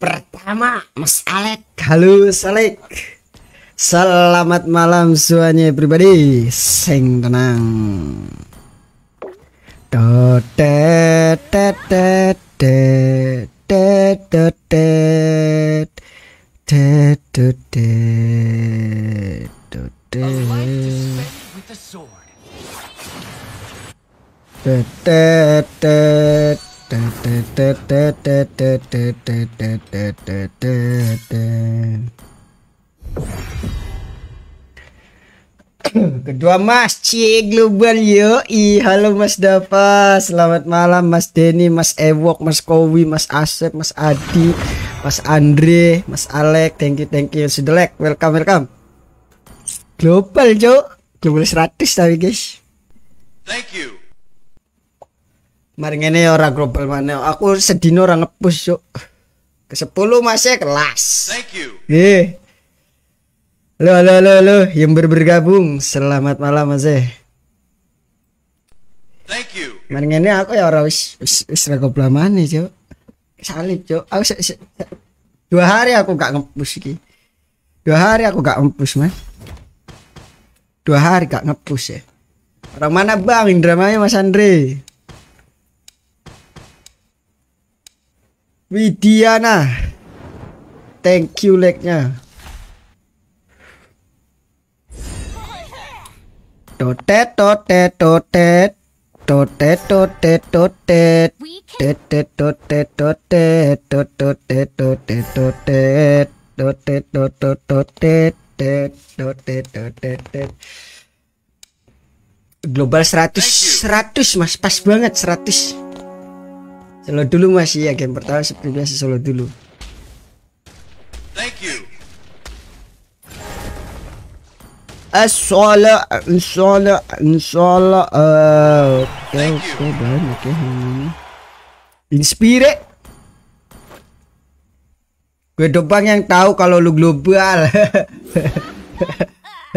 Pertama, Mas Alek. Halo, Alek. Selamat malam suanya pribadi. Sing tenang. Do de de de de de de de de de de Kedua Mas C Global yo. I halo Mas Dapa. Selamat malam Mas Denny, Mas Ewok, Mas Kowi, Mas Asep, Mas Adi, Mas Andre, Mas Alek. Thank you, thank you. Sudelek, welcome, welcome. Global, Jo. Global 100 tapi, guys. Thank you. Maring ini ya, orang ora global mana aku sedih orang ngepus yuk ke sepuluh masih ya, kelas thank you eh halo halo halo, halo. yang ber bergabung selamat malam mas eh thank you Maring ini aku ya orang wis wis wis ora global mana yuk salib yuk aku se, se, dua hari aku gak ngepus ki dua hari aku gak ngepus mas dua hari gak ngepus ya orang mana bang Indra Mas Andre Widiana. Thank you totet Totet totet totet totet totet totet totet totet totet totet totet totet totet totet totet totet totet global 100 100 Mas pas banget 100 Solo dulu masih ya game pertama seperti biasa solo dulu. Thank you. Asola, asola, asola. Oke, oke, bahan, oke, Inspire. Gue dobang yang tahu kalau lu global.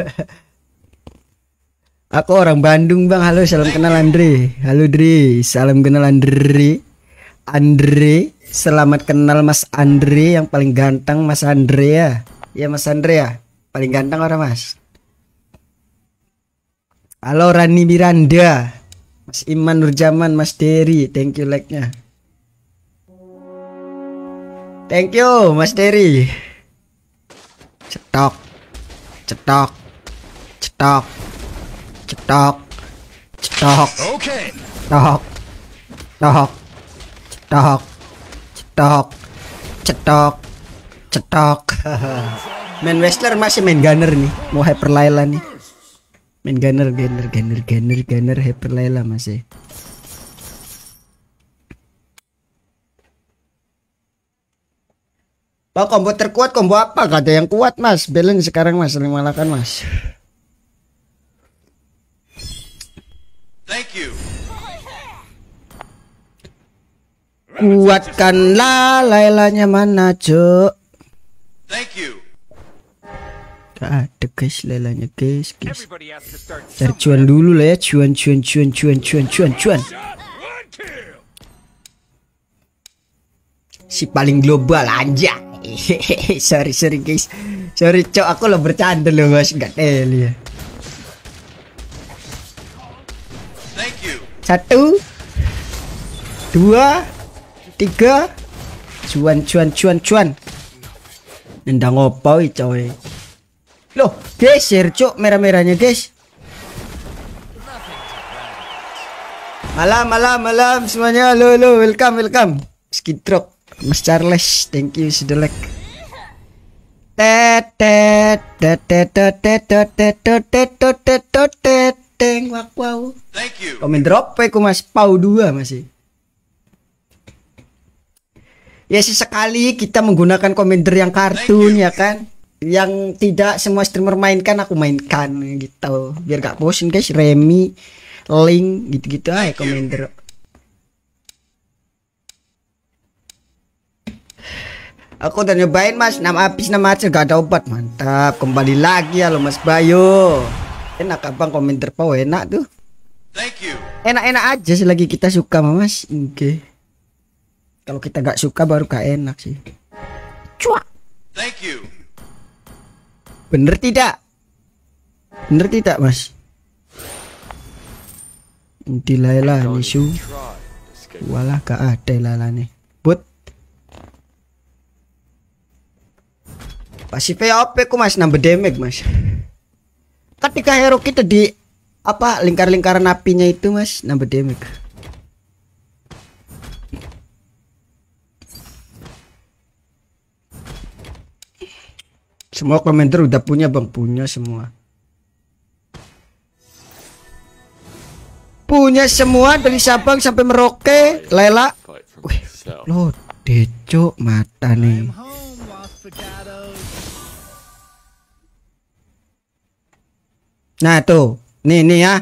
Aku orang Bandung bang. Halo, salam kenal Andre. Halo Dri, salam kenal Andre. Andre. Selamat kenal Mas Andre yang paling ganteng Mas Andre ya. Ya Mas Andre ya. Paling ganteng orang Mas. Halo Rani Miranda. Mas Iman Nurjaman, Mas Derry. Thank you like-nya. Thank you Mas Derry. Cetok. Cetok. Cetok. Cetok. Cetok. Cetok. Cetok cetok cetok cetok cetok main wrestler masih main gunner nih mau hyper Layla nih main gunner gunner gunner gunner gunner hyper Layla masih Pak combo terkuat combo apa? Gak ada yang kuat mas. Balance sekarang mas, sering malakan mas. Thank you. Kuatkanlah Lailanya mana cok Thank you Gak ada guys Lailanya guys guys Cari cuan dulu lah ya cuan cuan cuan cuan cuan cuan cuan Si paling global aja Sorry sorry guys Sorry cok aku lo bercanda lo guys Gak teli ya Satu Dua tiga cuan cuan cuan cuan nendang opo coy loh geser cok merah-merahnya guys malam malam malam semuanya lo lo welcome welcome skin drop mas Charles thank you sudah like Komen drop aku mas pau dua masih ya sesekali kita menggunakan komentar yang kartun ya kan yang tidak semua streamer mainkan aku mainkan gitu biar gak bosen guys Remy Link gitu-gitu aja komentar aku udah nyobain mas nama habis nama acer gak ada obat mantap kembali lagi ya lo mas Bayu enak abang komentar pau enak tuh enak-enak aja selagi kita suka mas oke okay kalau kita nggak suka baru gak enak sih cuak thank you bener tidak bener tidak mas dilailah nisu walah gak ada lala nih buat pasifnya apa ku mas nambah damage mas ketika hero kita di apa lingkar-lingkaran apinya itu mas nambah damage Semua komentar udah punya bang, punya semua. Punya semua dari Sabang sampai Merauke, Lela. Wih, lo deco mata nih. Nah tuh, nih nih ya,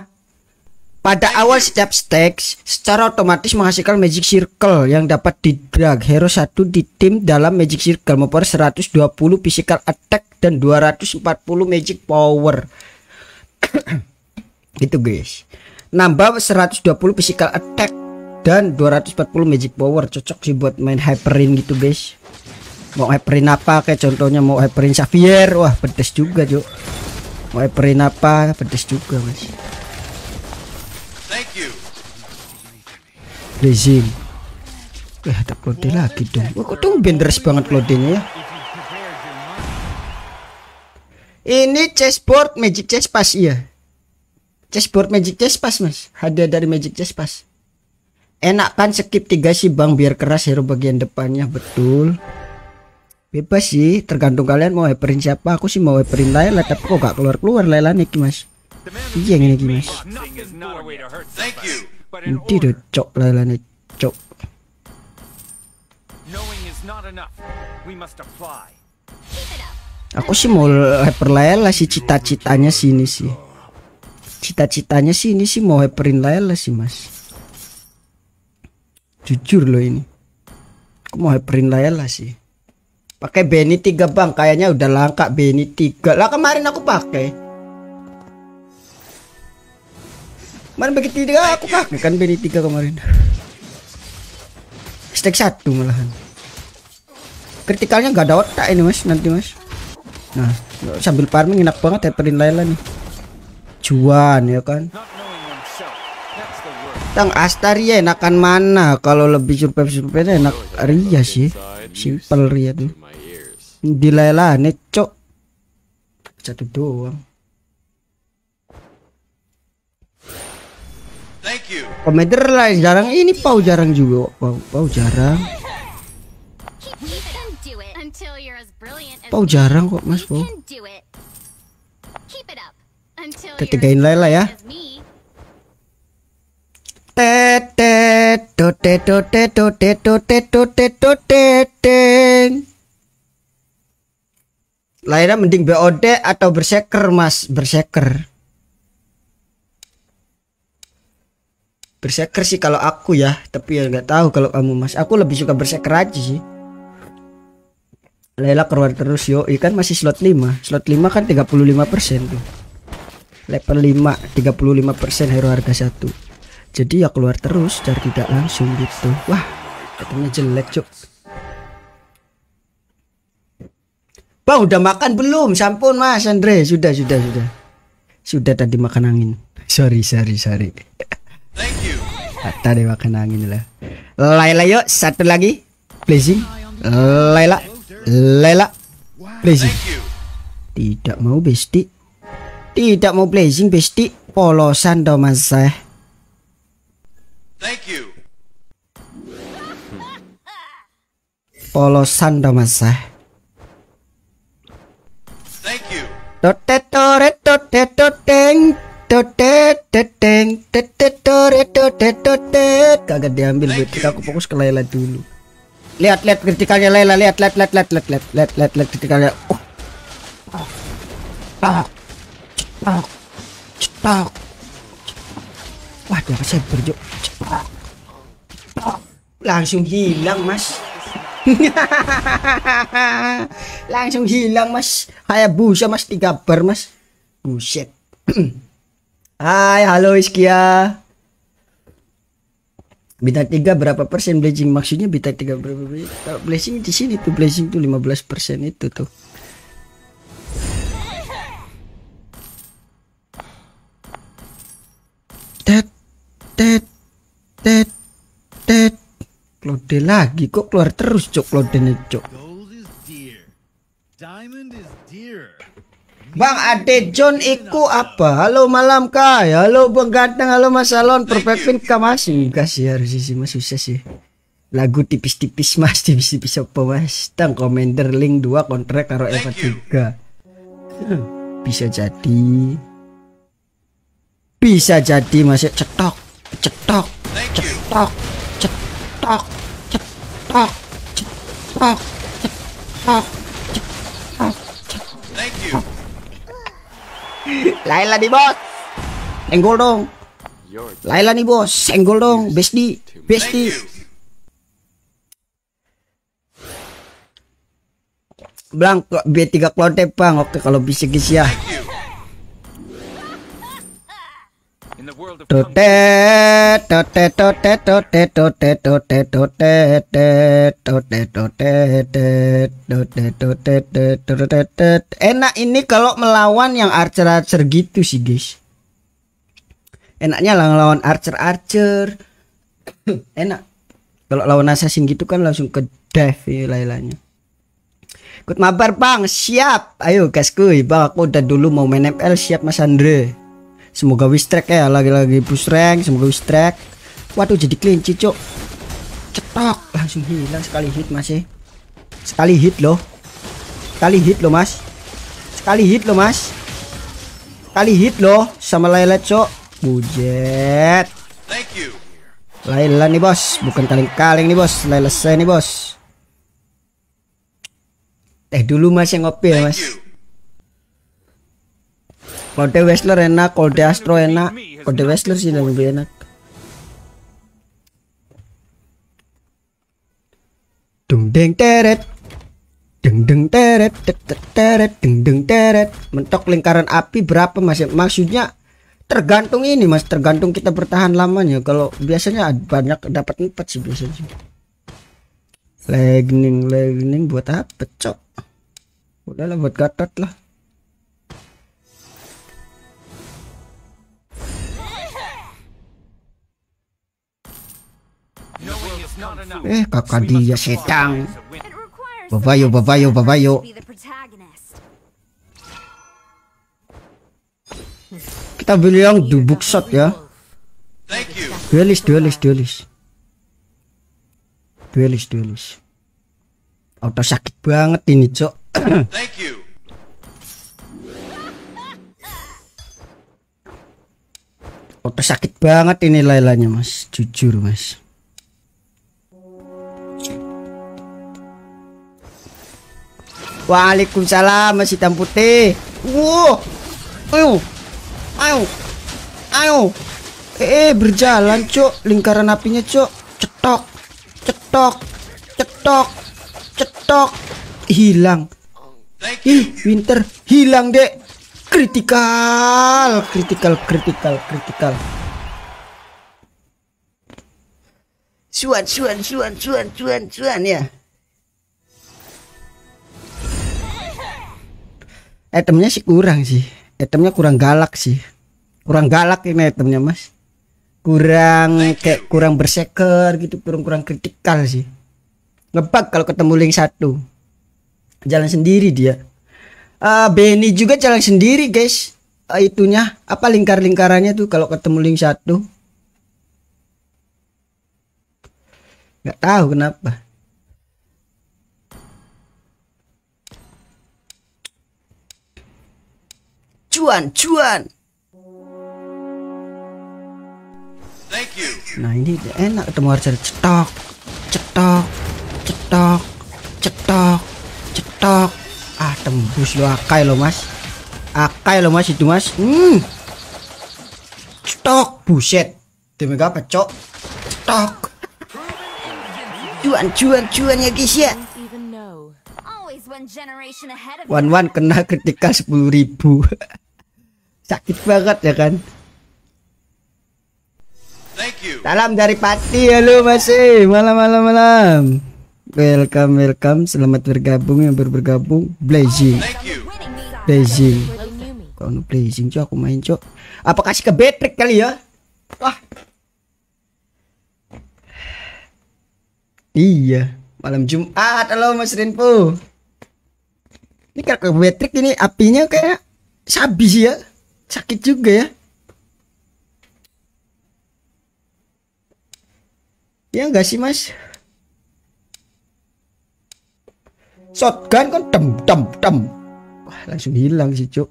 pada awal setiap stage, secara otomatis menghasilkan magic circle yang dapat di drag hero satu di tim dalam magic circle memperoleh 120 physical attack dan 240 magic power. gitu guys. Nambah 120 physical attack dan 240 magic power cocok sih buat main hyperin gitu guys. Mau hyperin apa kayak contohnya mau hyperin Xavier, wah pedes juga, Cuk. Mau hyperin apa pedes juga, Mas. rezim eh tak klode lagi dong. oh, kok tumben deres banget klodenya ya. Ini chessboard Magic Chess Pass iya. Chessboard Magic Chess Pass, Mas. Hadiah dari Magic Chess Pass. Enak kan skip 3 sih, Bang, biar keras hero bagian depannya, betul. Bebas sih, tergantung kalian mau hyperin siapa. Aku sih mau hyperin Layla, tapi kok gak keluar-keluar Layla nih, Mas. Iya, ini Mas. Thank you. Dito cok lelane cok. Aku sih mau hyper Layla sih cita-citanya sini sih. Cita-citanya sih ini sih mau hyperin Layla sih mas. Jujur loh ini. Aku mau hyperin Layla sih. Pakai Benny tiga bang, kayaknya udah langka Benny tiga. Lah kemarin aku pakai. Mana bagi tiga aku kak? Kan bagi tiga kemarin. Stack satu malahan. Kritikalnya nggak ada otak ini mas nanti mas. Nah sambil farming enak banget temperin Layla nih. Cuan ya kan. Tang Astaria enakan mana kalau lebih survive survive enak Ria sih. Simple Ria tuh. Di Layla nih cok. Satu doang. Commander lain jarang ini pau jarang juga pau pau jarang pau jarang kok mas pau ketigain Layla ya tetet mending BOD atau berseker mas berseker berseker sih kalau aku ya tapi ya nggak tahu kalau kamu mas aku lebih suka berseker aja sih Lela keluar terus yo ikan iya masih slot 5 slot 5 kan 35% tuh level 5 35% hero harga satu. jadi ya keluar terus cari tidak langsung gitu wah katanya jelek cuk Bang udah makan belum? Sampun Mas Andre, sudah sudah sudah. Sudah tadi makan angin. Sorry sorry sorry. Thank you. Tadi makan angin lah. Laila yuk satu lagi. Blazing. Laila. Laila. Blazing. Tidak mau besti. Tidak mau blazing besti. Polosan dong mas saya. Thank you. Polosan dong mas saya. Thank you. Tote tore tote toteng tote teteng kagak diambil buat aku fokus ke Laila dulu lihat lihat kritikalnya Laila lihat lihat lihat lihat lihat lihat lihat lihat lihat kritikalnya oh cetak cetak wah dia kasih berjuk cetak langsung hilang mas langsung hilang mas kayak busa mas tiga bar mas buset Hai, halo Iskia. Bintang 3 berapa persen blessing? Maksudnya bintang 3 berapa persen? Kalau blessing di sini tuh blessing tuh 15 persen itu tuh. Tet, tet, tet, tet. Klode lagi kok keluar terus cok klode cok. Bang Ade John iku apa? Halo malam kak. Halo Bang Ganteng, halo Mas Salon, Perfect Pink kah Mas? Enggak sih harus sih Mas susah sih. Lagu tipis-tipis Mas, tipis-tipis apa Mas? Tang Commander Link 2 kontrak karo Eva 3. Bisa jadi. Bisa jadi Mas cetok, cetok, cetok, cetok, cetok, cetok, cetok. Lain lah nih bos. Enggol dong. Lain lah nih bos. Enggol dong. Besti. Besti. Blank B3 klontep bang. Oke kalau bisa guys ya. enak ini kalau melawan yang archer archer gitu sih guys enaknya lah ngelawan archer archer enak kalau lawan assassin gitu kan langsung ke death ya lainnya ikut mabar bang siap ayo kuy bang aku udah dulu mau main ML siap mas Andre Semoga track ya lagi-lagi push rank, semoga track. Waduh jadi clean cicok, Cetok, langsung hilang sekali hit masih. Eh. Sekali hit loh. Sekali hit loh, Mas. Sekali hit loh, Mas. Sekali hit loh sama Lailat, cok Bujet. Thank nih bos, bukan kaleng-kaleng nih bos, Laila saya nih bos. Eh dulu mas yang ngopi ya mas. Kode Wessler enak, kode Astro enak, kode Wessler sih yang lebih enak. Dung deng teret. Deng deng teret, teret teret, deng deng teret. Mentok lingkaran api berapa Mas? Maksudnya tergantung ini Mas, tergantung kita bertahan lamanya. Kalau biasanya banyak dapat empat sih biasanya. Lightning, lightning buat apa, Cok? Udahlah buat gatot lah. Eh, kakak dia sedang. Babayo, babayo, babayo. Kita beli yang dubuk shot ya. Duelis, duelis, duelis. Duelis, duelis. Auto sakit banget ini, Cok. Thank Auto sakit banget ini lailanya, Mas. Jujur, Mas. Waalaikumsalam masih hitam putih. Wow. Ayo. Ayo. Ayo. Eh, berjalan, Cok. Lingkaran apinya, Cok. Cetok. Cetok. Cetok. Cetok. Hilang. Ih, Winter hilang, Dek. Kritikal, kritikal, kritikal, kritikal. Cuan, cuan, cuan, cuan, cuan, cuan ya. itemnya sih kurang sih itemnya kurang galak sih kurang galak ini itemnya mas kurang kayak kurang berseker gitu kurang kurang kritikal sih ngebak kalau ketemu link satu jalan sendiri dia uh, Benny juga jalan sendiri guys uh, itunya apa lingkar lingkarannya tuh kalau ketemu link satu nggak tahu kenapa cuan, cuan. Thank you. Nah ini enak ketemu harga cetok, cetok, cetok, cetok, cetok. Ah tembus lo akai lo mas, akai lo mas itu mas. Hmm. Cetok, buset. Demi apa cok? Cetok. Cuan, cuan, cuan ya guys ya. Wan Wan kena kritikal sepuluh ribu Sakit banget ya kan? Thank you. Salam dari Pati, halo masih e. malam malam malam. Welcome welcome, selamat bergabung yang baru bergabung. Blazing, blazing. Kalau blazing cok, aku main cok. Apa kasih ke Betrik kali ya? Wah. Iya, malam Jumat. Halo Mas Rinpo. Ini kalau Betrik ini apinya kayak sabi sih ya. Sakit juga ya. Ya enggak sih mas? Shotgun kan dem dem dem. Wah langsung hilang sih cuk.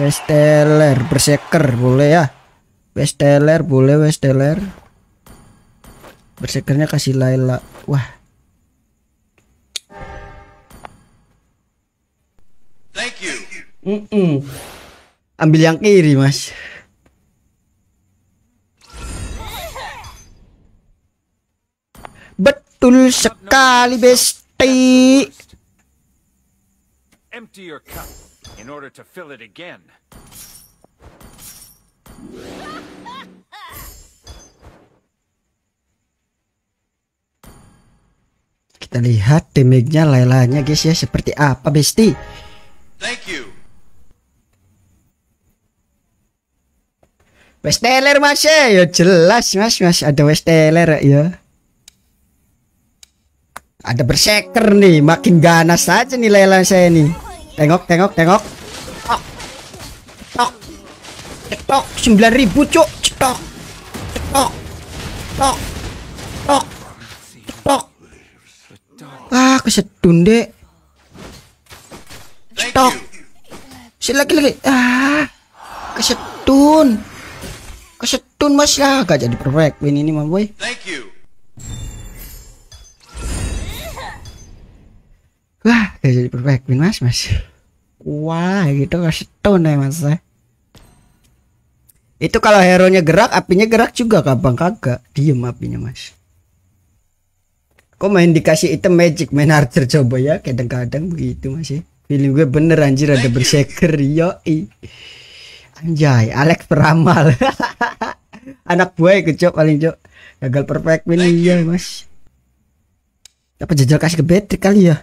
Westeller berseker boleh ya. Westeller boleh Westeller. Bersekernya kasih Laila. Wah. Mm -mm. Ambil yang kiri, Mas. Betul sekali, Besti. Kita lihat damage-nya lelanya guys ya seperti apa Besti. Thank you. Westeler mas ya, ya jelas mas mas ada Westeler ya. Ada berseker nih, makin ganas aja nih lelang saya nih. Tengok tengok tengok. Tok. Tok. Cetok sembilan ribu cok Cetok. Tok. Tok. Cetok. Ah, kesedun, Dek. Cetok. Si lagi lagi. Ah. Kesedun. Tun mas lah gak jadi perfect win ini mah boy. Thank you. Wah, gak jadi perfect win mas mas. Wah, gitu gak stun ya mas eh. Itu kalau hero nya gerak, apinya gerak juga kabang kagak. Diem apinya mas. Kok main dikasih item magic main archer coba ya kadang-kadang begitu mas ya. Feeling gue bener anjir ada berserker yoi. Anjay, Alex peramal. anak buah kecok ya, paling cok gagal perfect win eh. iya mas apa jajal kasih ke battery kali ya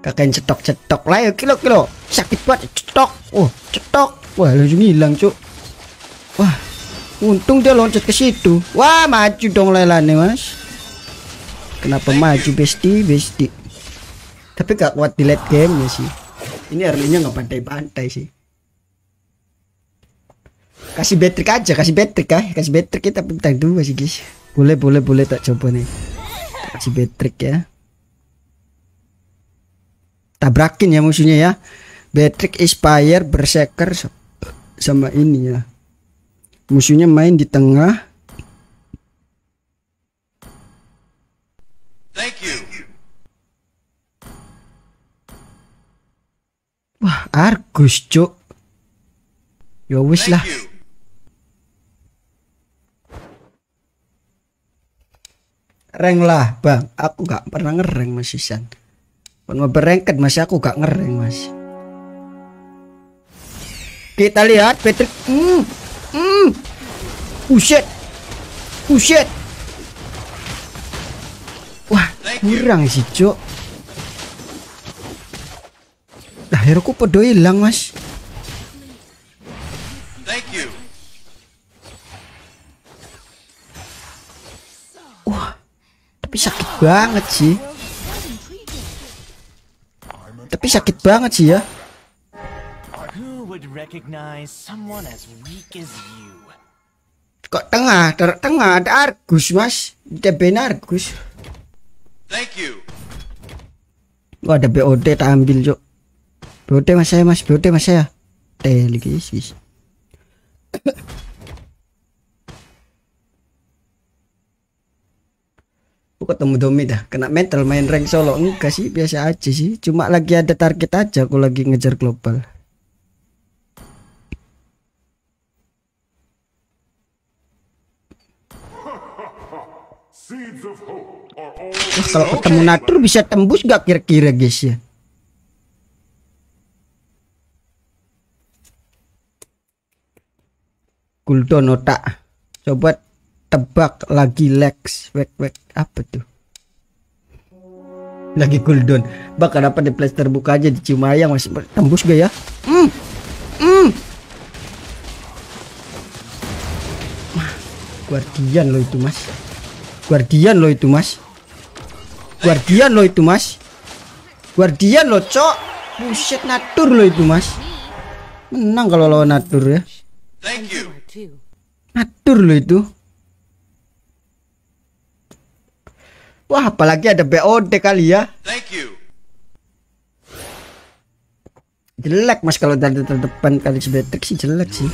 kakek cetok cetok lah ya kilo kilo sakit banget cetok oh cetok wah langsung hilang cok wah untung dia loncat ke situ wah maju dong lelane mas kenapa maju besti besti tapi gak kuat di late game ya sih ini Erlinya nggak pantai-pantai sih kasih betrik aja kasih betrik ya, kasih betrik kita bintang dua sih guys boleh boleh boleh tak coba nih kasih betrik ya tabrakin ya musuhnya ya Betrik inspire berseker sama ini ya musuhnya main di tengah thank you Wah, Argus, Cuk. Yo ya wis lah. Reng lah, Bang. Aku gak pernah ngereng Mas Isan. Pun berengket, masih aku gak ngereng Mas. Kita lihat Patrick. Hmm. Hmm. Puset. Puset. Wah, kurang sih, Cuk ku pedo hilang mas Thank you. wah tapi sakit banget sih tapi sakit banget sih ya kok tengah ter tengah ada Argus mas ada Ben Argus Thank you. Wah, ada BOD tak ambil yuk Blote mas saya mas blote mas saya. Teh lagi guys. Aku ketemu Domi dah Kena mental main rank solo Enggak sih biasa aja sih Cuma lagi ada target aja Aku lagi ngejar global Wah, kalau ketemu Natur bisa tembus gak kira-kira guys ya Guldon otak, Coba tebak lagi Lex. Wek wek apa tuh? Lagi cooldown. Bak kenapa di place terbuka aja di Cimayang masih tembus gak ya? Mm. Mm. guardian lo itu, Mas. Guardian lo itu, Mas. Guardian lo itu, Mas. Guardian lo, Cok. Buset natur lo itu, Mas. Menang kalau lawan natur ya. Thank you. Atur loh itu. Wah, apalagi ada BOD kali ya. Thank you. Jelek mas kalau dari terdepan kali sebetik sih jelek sih.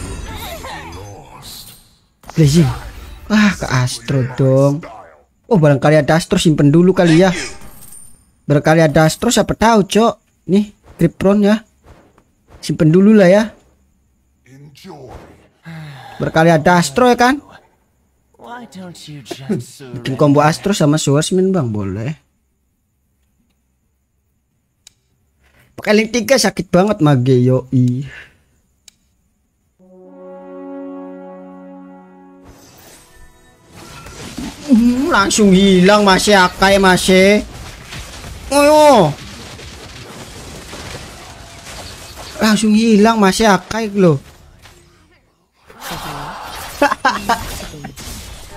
Blazing. Iya. Ah, ke Astro dong. Oh, barangkali ada Astro simpen dulu kali ya. Barangkali ada Astro siapa tahu, Cok. Nih, Tripron ya. Simpen dulu lah ya. Berkali ada Astro ya kan bikin combo Astro sama Swordsman bang boleh pakai link 3 sakit banget mage yoi hmm, langsung hilang masih ya. akai masih ya. oh langsung hilang masih ya. akai loh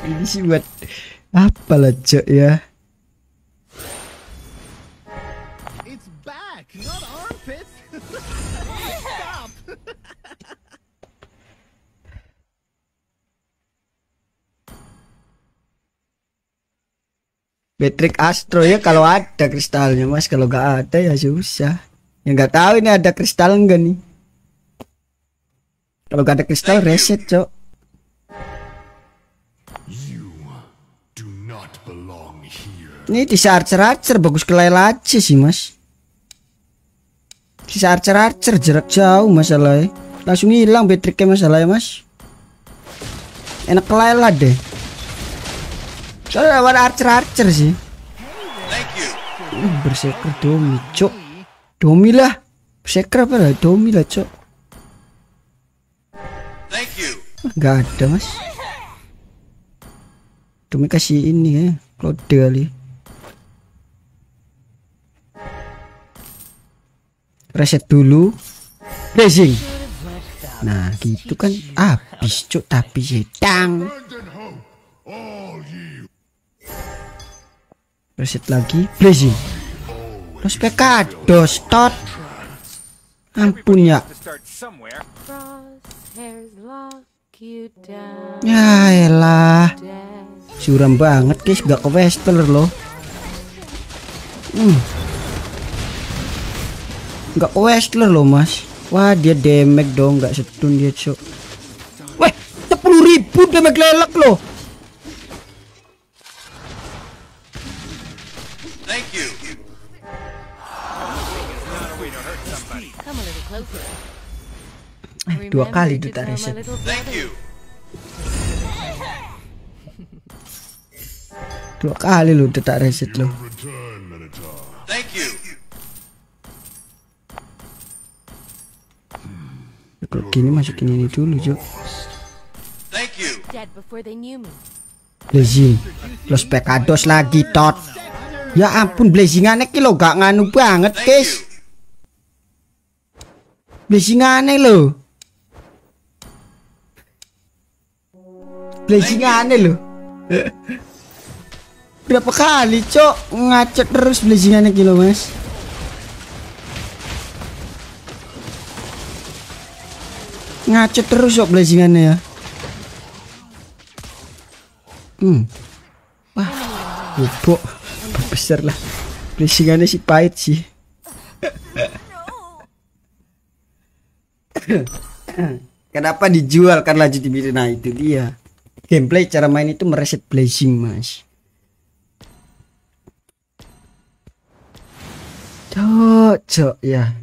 ini sih buat apa lah cok ya Patrick Astro ya kalau ada kristalnya mas kalau gak ada ya susah Yang nggak tahu ini ada kristal enggak nih kalau gak ada kristal reset, Cok. Ini di archer-archer bagus kelelai aja sih, Mas. Di archer-archer jarak jauh masalahnya. Langsung hilang baterainya masalahnya, Mas. Enak lah deh. Soalnya lawan archer-archer sih. Uh, domi, Cok. Domi lah. Berseker apa lah? Domi lah, Cok nggak ada mas demi kasih ini ya Claude kali reset dulu racing nah gitu kan habis cok tapi sedang reset lagi blazing terus dos tot ampun ya Ya elah Suram banget guys gak ke Westeler loh hmm. Gak ke Westeler loh mas Wah dia damage dong gak setun dia cok Weh 10 ribu damage lelak loh Thank you. Come a little closer. Eh, dua kali duta reset. Dua kali lu duta reset lo. Ya, kalau gini masukin ini dulu, Cuk. Blazing. Los pekados lagi, tot. Ya ampun, blazingannya ki lo gak nganu banget, guys. Blazingane lo. aneh loh. Berapa kali, Cok? Ngacet terus blazingannya kilo, Mas. Ngacet terus, Cok, blazingannya ya. Hmm. Wah, bubuk besar lah. Blazingannya si pahit sih. Kenapa dijual kan lanjut di nah itu dia gameplay cara main itu mereset blazing mas cocok ya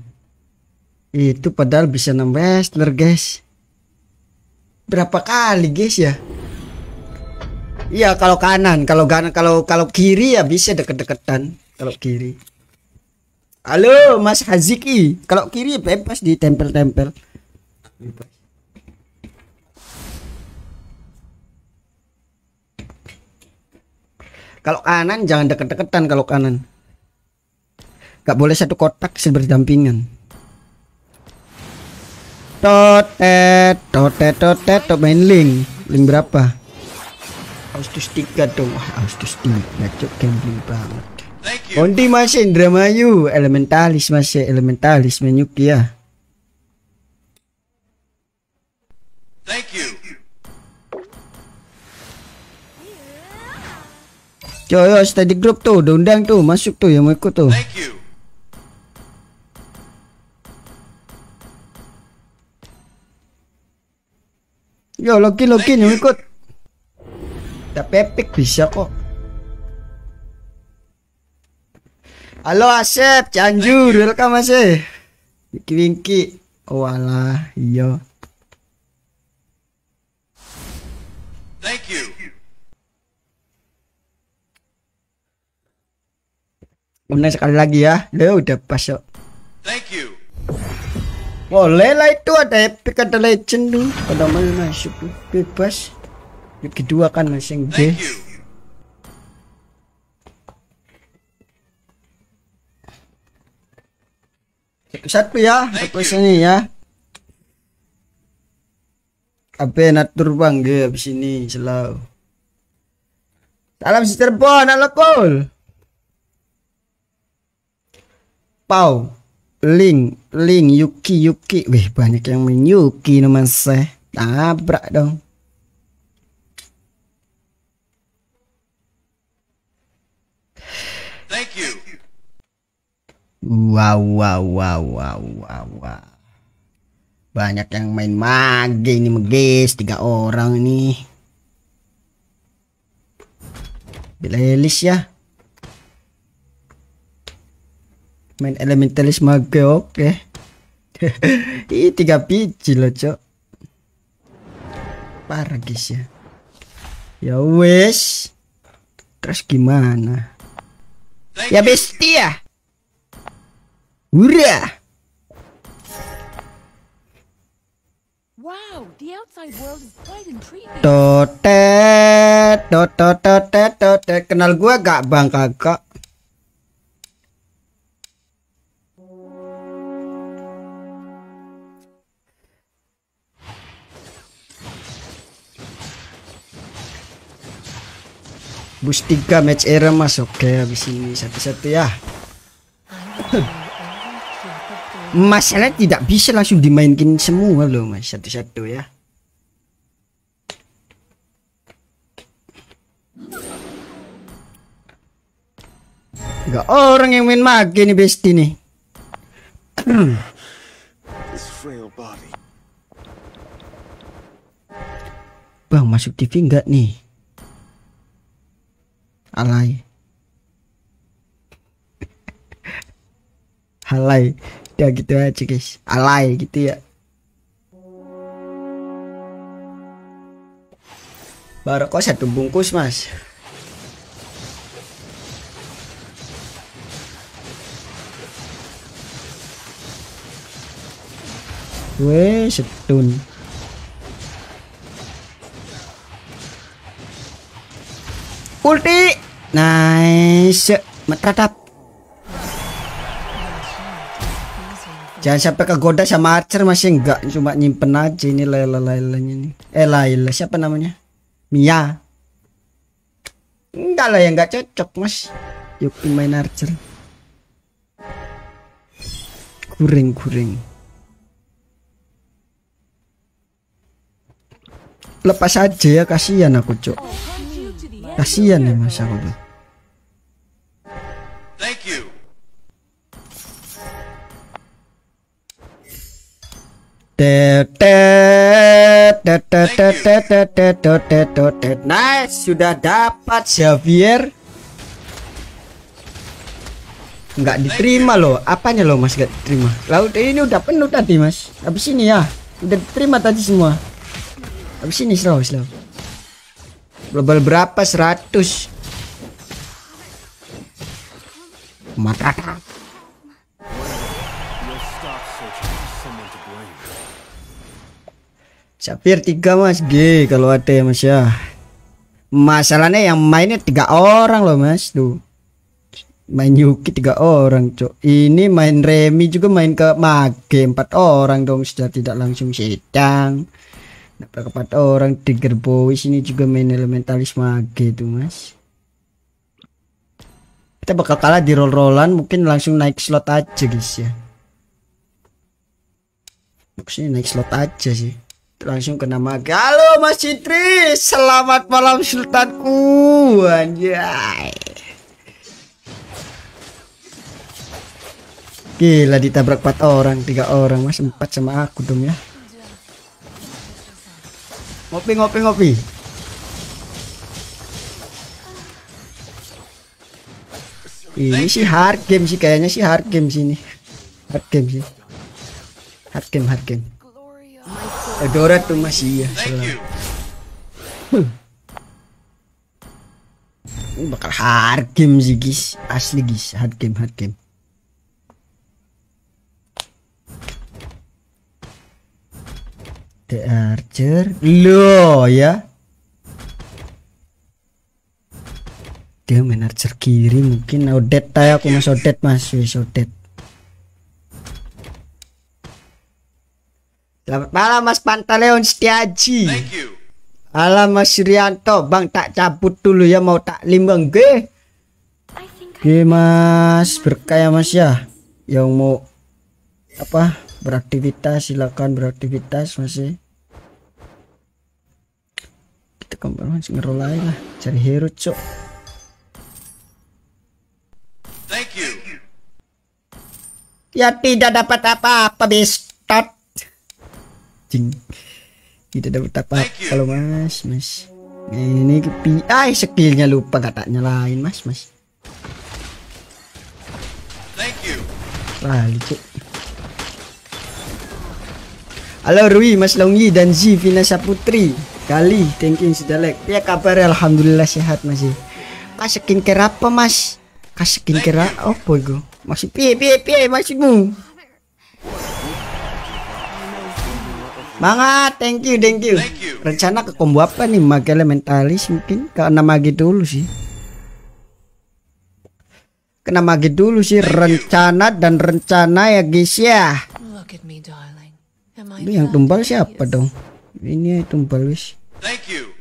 itu padahal bisa 6 westler guys berapa kali guys ya iya kalau kanan kalau kanan kalau kalau kiri ya bisa deket-deketan kalau kiri halo mas Haziki kalau kiri bebas ditempel-tempel bebas Kalau kanan jangan deket-deketan kalau kanan. Gak boleh satu kotak berdampingan. Totet, totet, totet, to main link. Link berapa? Austus 3 dong. Austus Agustus 3. Gacok gambling banget. you. masih masih Mayu, elementalis masih elementalis menyukia. ya. Thank you. Yo yo study group tu, undang tu, masuk tu, yang mau ikut tu. Thank you. Yo login login yang ikut. Tapi epic bisa kok. Halo Asep, Cianjur, welcome Asep. Winky Winky. Oh alah, iya. Thank you. Kemudian sekali lagi ya. Lo ya, udah pas yuk. Thank you. Boleh lah itu ada epic ada legend tuh. mana masuk bebas. Yang kedua kan masih G. Satu-satu ya, satu sini ya. Apa natur bang, habis ini selalu. Salam Sister Bon, halo Paul. Pau Ling Ling Yuki Yuki Wih banyak yang main Yuki teman eh. saya Tabrak dong Thank you. Wow, wow, wow, wow, wow, wow. Banyak yang main mage ini meges tiga orang ini. Bilelis ya. main elementalis mage oke ya. ih tiga biji loh cok parah guys ya ya wes terus gimana ya bestia Tote, tote tote tote tote kenal gua gak bang kakak? Bus 3 match era mas Oke habis ini satu-satu ya Masalah tidak bisa langsung dimainkan semua loh mas Satu-satu ya enggak orang yang main mage nih besti nih Bang masuk TV enggak nih alay alay udah ya, gitu aja guys alay gitu ya Baru kok satu bungkus mas weh setun Ulti. Nice. Metratap. Jangan sampai kegoda sama Archer masih enggak cuma nyimpen aja ini Laila Lailanya nih. Eh Laila siapa namanya? Mia. Enggak lah yang enggak cocok mas. Yuk main Archer. Kuring kuring. Lepas aja ya kasihan aku cok. Kasihan ya Mas Syarobel. Thank you. Nice, sudah dapat Xavier. Enggak diterima loh. Apanya loh Mas enggak diterima? Laut ini udah penuh tadi Mas. Habis ini ya. Udah diterima tadi semua. Habis ini slow slow. Global berapa? 100. Matata. Sapir tiga mas G kalau ada ya mas ya Masalahnya yang mainnya tiga orang loh mas tuh Main Yuki tiga orang cok Ini main Remi juga main ke Mage empat orang dong Sudah tidak langsung sidang kepada orang Tiger Boys sini juga main elementalis mage itu mas kita bakal kalah di roll-rollan mungkin langsung naik slot aja guys ya maksudnya naik slot aja sih langsung kena mage halo mas Citri selamat malam sultanku anjay gila ditabrak empat orang tiga orang mas empat sama aku dong ya Ngopi ngopi ngopi. Ini sih hard game sih kayaknya sih hard game sih ini. Hard game sih. Hard game hard game. Adora tuh masih ya. Ini bakal hard game sih guys, asli guys, hard game hard game. The Archer. lo ya. Dia main Archer kiri mungkin. Odet dead tay aku mas dead mas. Wis dead Selamat malam Mas Pantaleon Setiaji. Thank Alam Mas Suryanto, Bang tak cabut dulu ya mau tak limbang Ge. Ge Mas, berkah ya Mas ya. Yang mau apa? beraktivitas silakan beraktivitas masih ya kembali masih ngerol aja lah cari hero cok Thank you. ya tidak dapat apa-apa bestot jing tidak dapat apa, kalau mas mas ini kepi ay skillnya lupa katanya lain mas mas Lali cok Halo Rui, Mas Longyi dan Zivina Saputri kali thank you sudah like ya kabar alhamdulillah sehat masih kak skincare apa mas kak skincare apa oh, go. masih pie pie pie masih mu thank thank you. Thank you. Rencana ke combo apa nih? Mag elementalis mungkin karena magi dulu sih. Kena magi dulu sih thank rencana you. dan rencana ya guys ya. Ini yang tumbal siapa dong? ini ya, tumbal wis thank you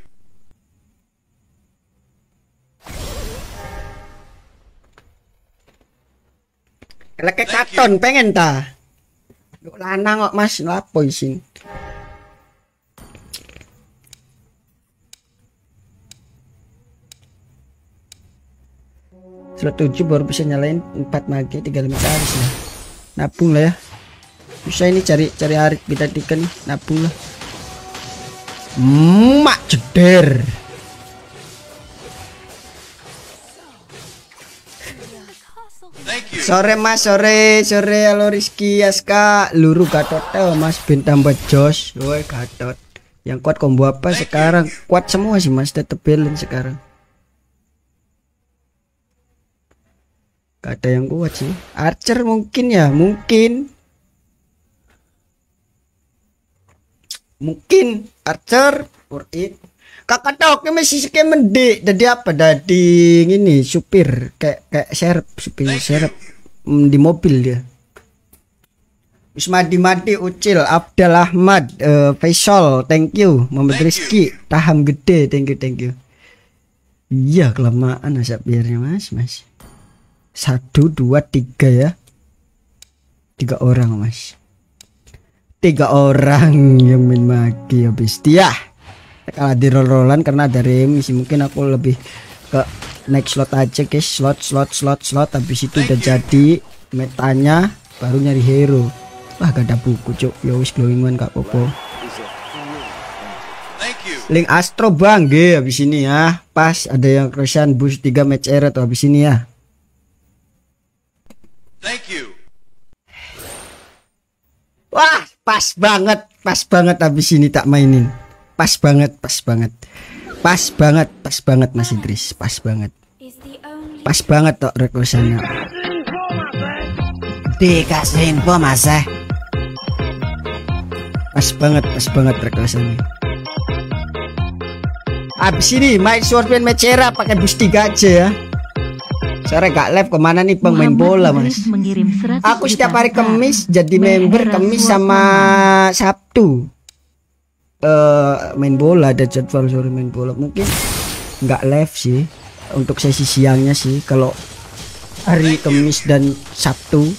Lek katon pengen ta? Lu lanang kok Mas, lapo isin? Slot 7 baru bisa nyalain 4 mage 35 kali sih. Nabung lah ya. Bisa ini cari cari arit kita tiken nabung lah. Mak jeder. Sore Mas, sore, sore halo Rizky Aska, luru Gatot tel eh, Mas bin tambah josh. Woi Gatot. Yang kuat combo apa sekarang? Kuat semua sih Mas, tetep balance sekarang. Gak ada yang kuat sih. Archer mungkin ya, mungkin. mungkin Archer or it kakak tau kayak masih kayak mendek jadi apa dari ini supir kayak kayak serep supir serep hmm, di mobil dia Bismadi Madi Ucil Abdul Ahmad uh, Faisal thank you Muhammad Rizki tahan Taham Gede thank you thank you iya kelamaan asap biarnya mas mas satu dua tiga ya tiga orang mas tiga orang yang main magi habis ya, dia kalau di roll rollan karena ada remisi mungkin aku lebih ke next slot aja guys slot slot slot slot habis itu udah jadi metanya baru nyari hero wah gak ada buku cuk ya wis glowing one kak popo link astro bang G habis ini ya pas ada yang crucian bus 3 match era tuh habis ini ya thank you wah Pas banget, pas banget habis ini tak mainin. Pas banget, pas banget. Pas banget, pas banget Mas Idris, pas banget. Pas banget tok rekosannya. Dikasih info Mas eh. Pas banget, pas banget rekosannya. Abis ini main swordman Mecera pakai bus 3 aja ya. Sore gak live kemana nih pemain bola mas? Aku setiap hari kemis jadi member kemis sama Sabtu. Uh, main bola ada jadwal sore main bola mungkin gak live sih untuk sesi siangnya sih kalau hari kemis dan Sabtu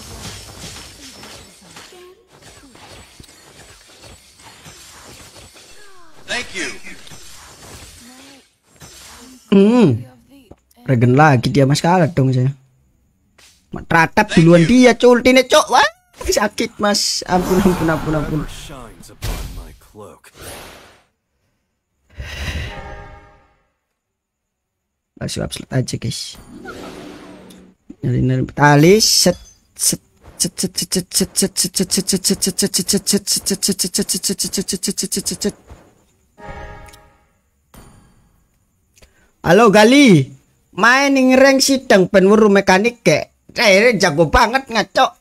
Thank you. Hmm. Regen lagi dia mas kalah dong saya. Matratap duluan dia cul tine cok wah sakit mas ampun ampun ampun ampun. Masih absolut aja guys. Nyari nyari tali set set set set set set set set set set set set set set set set Halo Gali main ning ring sidang ben weru mekanik ge. Cere jago banget ngaco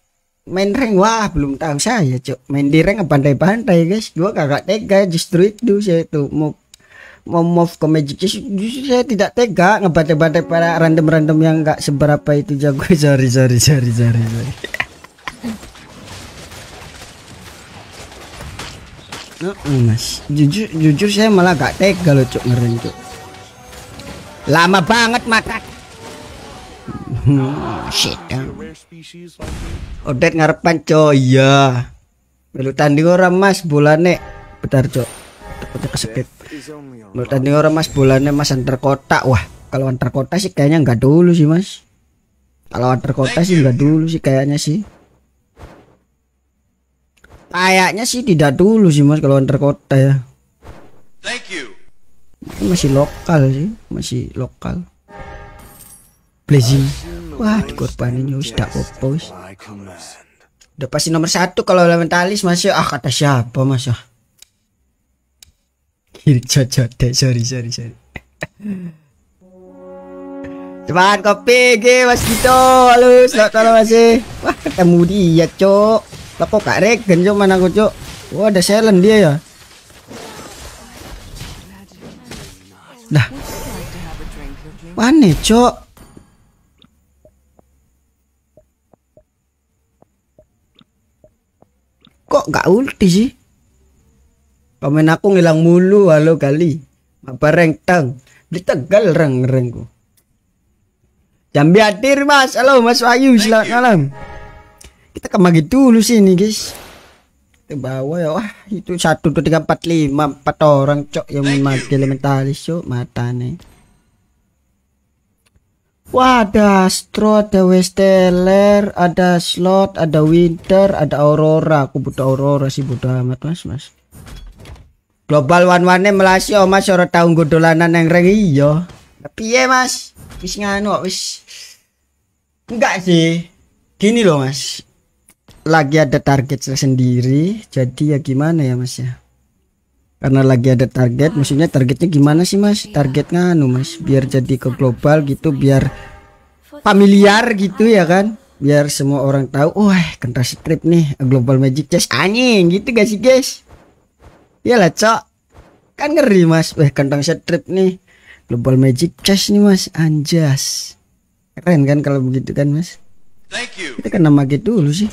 main ring wah belum tahu saya cok main di ring pantai-pantai, guys gua kagak tega justru itu saya itu mau mau move ke magic justru saya tidak tega ngebantai-bantai para random-random yang gak seberapa itu jago sorry sorry sorry sorry, sorry. Nah, mas jujur jujur saya malah gak tega loh cok ngereng cok Lama banget makan. Hmm, shit. Ya. Odet ngarepan coy ya. Melu tanding orang Mas bolane. Bentar cok. Takutnya kesepit. Melu tanding orang Mas bolane Mas antar kota. Wah, kalau antar kota sih kayaknya nggak dulu sih Mas. Kalau antar kota sih nggak dulu sih kayaknya sih. Kayaknya sih tidak dulu sih Mas kalau antar kota ya. Thank you masih lokal sih masih lokal blazing wah dikorbanin wis tak opus udah pasti nomor satu kalau elementalis masih ya. ah kata siapa mas ah ya? jodoh sorry sorry sorry Cuman kopi ge Mas Gito. Halo, selamat malam masih. Wah, ketemu dia, Cok. Lah kok ganjel regen, Cok, mana aku, Cok? Wah, ada silent dia ya. Dah. Aneh, Cok. Kok gak ulti sih? Komen aku ngilang mulu halo kali. Apa rengtang? Ditegal reng-rengku. Jambi hadir Mas. Halo Mas Wayu. selamat malam. Kita kemagi dulu sini, guys ke bawah ya wah itu satu dua tiga empat lima empat orang cok yang memakai elementalis cok mata nih Wah ada Astro, ada Westeller, ada Slot, ada Winter, ada Aurora. Aku butuh Aurora sih butuh amat mas mas. Global one one oh mas orang tahun gue yang reng yo Tapi ya mas, wis nganu wis. Enggak sih. Gini loh mas, lagi ada target sendiri jadi ya gimana ya mas ya karena lagi ada target maksudnya targetnya gimana sih mas iya. targetnya anu mas biar jadi ke global gitu biar familiar gitu ya kan biar semua orang tahu wah kentang setrip script nih global magic chess anjing gitu gak sih guys iyalah cok kan ngeri mas wah kentang strip nih global magic chess nih mas anjas keren kan kalau begitu kan mas kita kena mage dulu sih.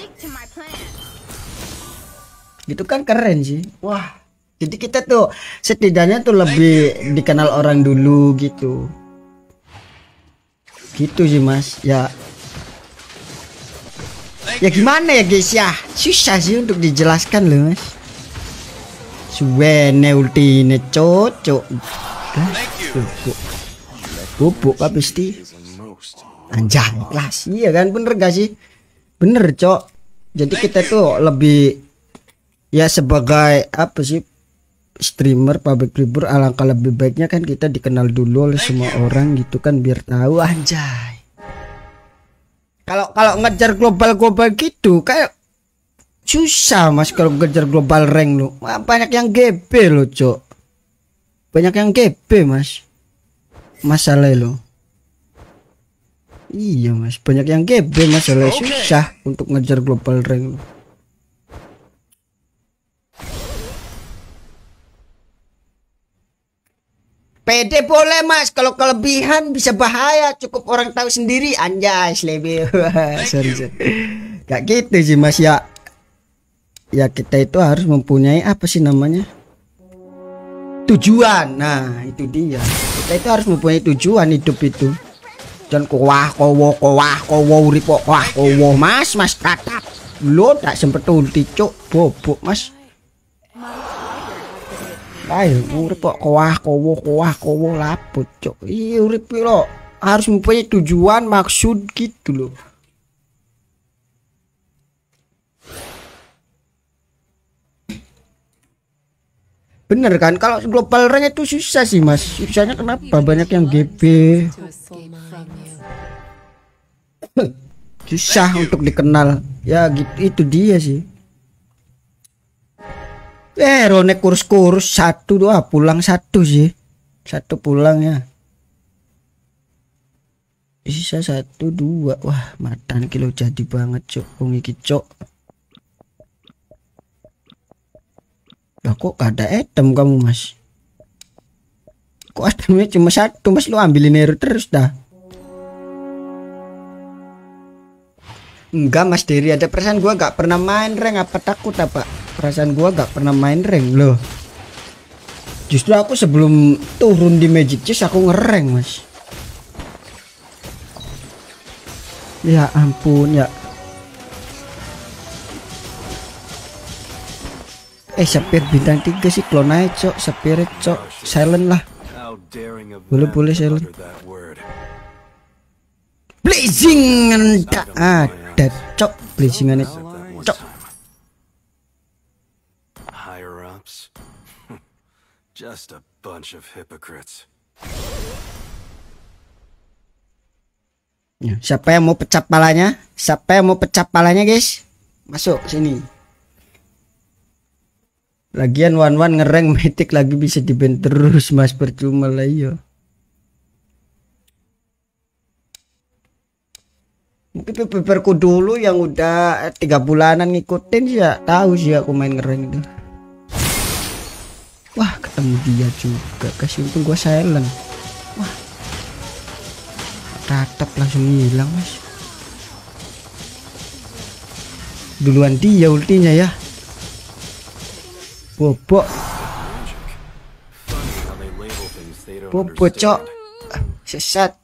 Gitu kan keren sih. Wah. Jadi kita tuh setidaknya tuh lebih dikenal orang dulu gitu. Gitu sih mas. Ya. Ya gimana ya guys ya. Susah sih untuk dijelaskan loh mas. Suwene ultine cocok. Bubuk habis sih anjay kelas iya kan bener gak sih bener cok jadi kita tuh lebih ya sebagai apa sih streamer public libur, alangkah lebih baiknya kan kita dikenal dulu oleh semua orang gitu kan biar tahu anjay kalau kalau ngejar global global gitu kayak susah mas kalau ngejar global rank lo banyak yang GP lo cok banyak yang GP mas masalah lo Iya mas, banyak yang GB mas, oleh okay. susah untuk ngejar global rank. PD boleh mas, kalau kelebihan bisa bahaya, cukup orang tahu sendiri. Anjay, lebih. sorry, sorry. Gak gitu sih mas ya. Ya kita itu harus mempunyai apa sih namanya? Tujuan. Nah itu dia. Kita itu harus mempunyai tujuan hidup itu dan kowah kowo kowah kowo urip kok kowah kowo mas mas tatap lo tak sempet ulti cuk bobok mas Ayo urip kok kowah kowo kowah kowo labut cuk. Ih iya, lo harus mempunyai tujuan maksud gitu loh. bener kan kalau global rank itu susah sih mas susahnya kenapa banyak yang GB susah untuk dikenal ya gitu itu dia sih eh Rone kurus-kurus satu dua pulang satu sih satu pulang ya sisa satu dua wah matan kilo jadi banget cok ungi cok Lah kok kada item kamu mas Kok itemnya cuma satu mas Lu ambilin air terus dah Enggak mas Diri ada perasaan gue gak pernah main rank Apa takut apa Perasaan gue gak pernah main rank loh Justru aku sebelum turun di Magic Chess aku ngereng mas Ya ampun ya eh Sapir bintang tiga sih klon aja cok sepir cok silent lah boleh boleh silent Blazingan, tak ada cok blazingannya cok Just a bunch of hypocrites. Siapa yang mau pecah palanya? Siapa yang mau pecah palanya, guys? Masuk sini. Lagian Wan Wan ngereng metik lagi bisa diben terus mas percuma lah iyo. Mungkin beberku dulu yang udah eh, tiga bulanan ngikutin sih ya tahu sih aku main ngereng itu. Wah ketemu dia juga kasih untung gua silent. Wah tatap langsung hilang mas. Duluan dia ultinya ya. Bobok. Bobok, cok. Sesat.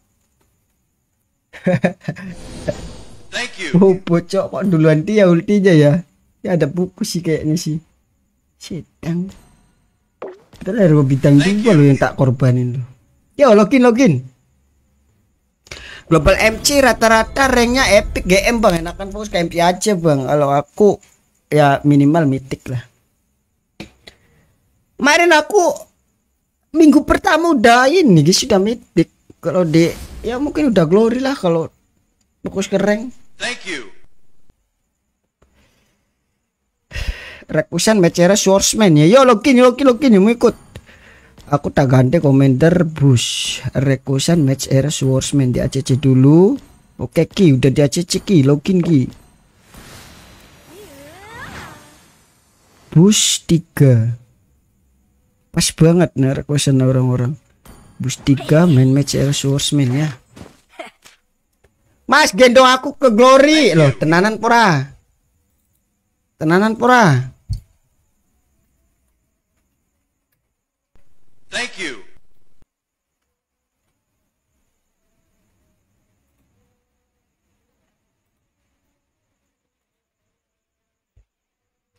Bobok, cok. Kok duluan dia ya ultinya ya? Ya ada buku sih kayaknya sih. Sedang. Kita ada bidang juga loh yang tak korbanin loh. ya login, login. Global MC rata-rata ranknya epic GM bang enakan fokus ke MP aja bang kalau aku ya minimal mitik lah kemarin aku minggu pertama udah ini guys sudah mitik kalau di ya mungkin udah glory lah kalau fokus ke thank you Rekusan Mecera Swordsman ya yo login, login, login, ya, mau ikut aku tak ganti komentar bus Rekusan match era swordsman di ACC dulu oke ki udah di ACC ki login ki bus 3 Pas banget nih requestan orang-orang. Bus 3 main match air swordsman ya. Mas gendong aku ke glory loh, tenanan pura Tenanan pura Thank you.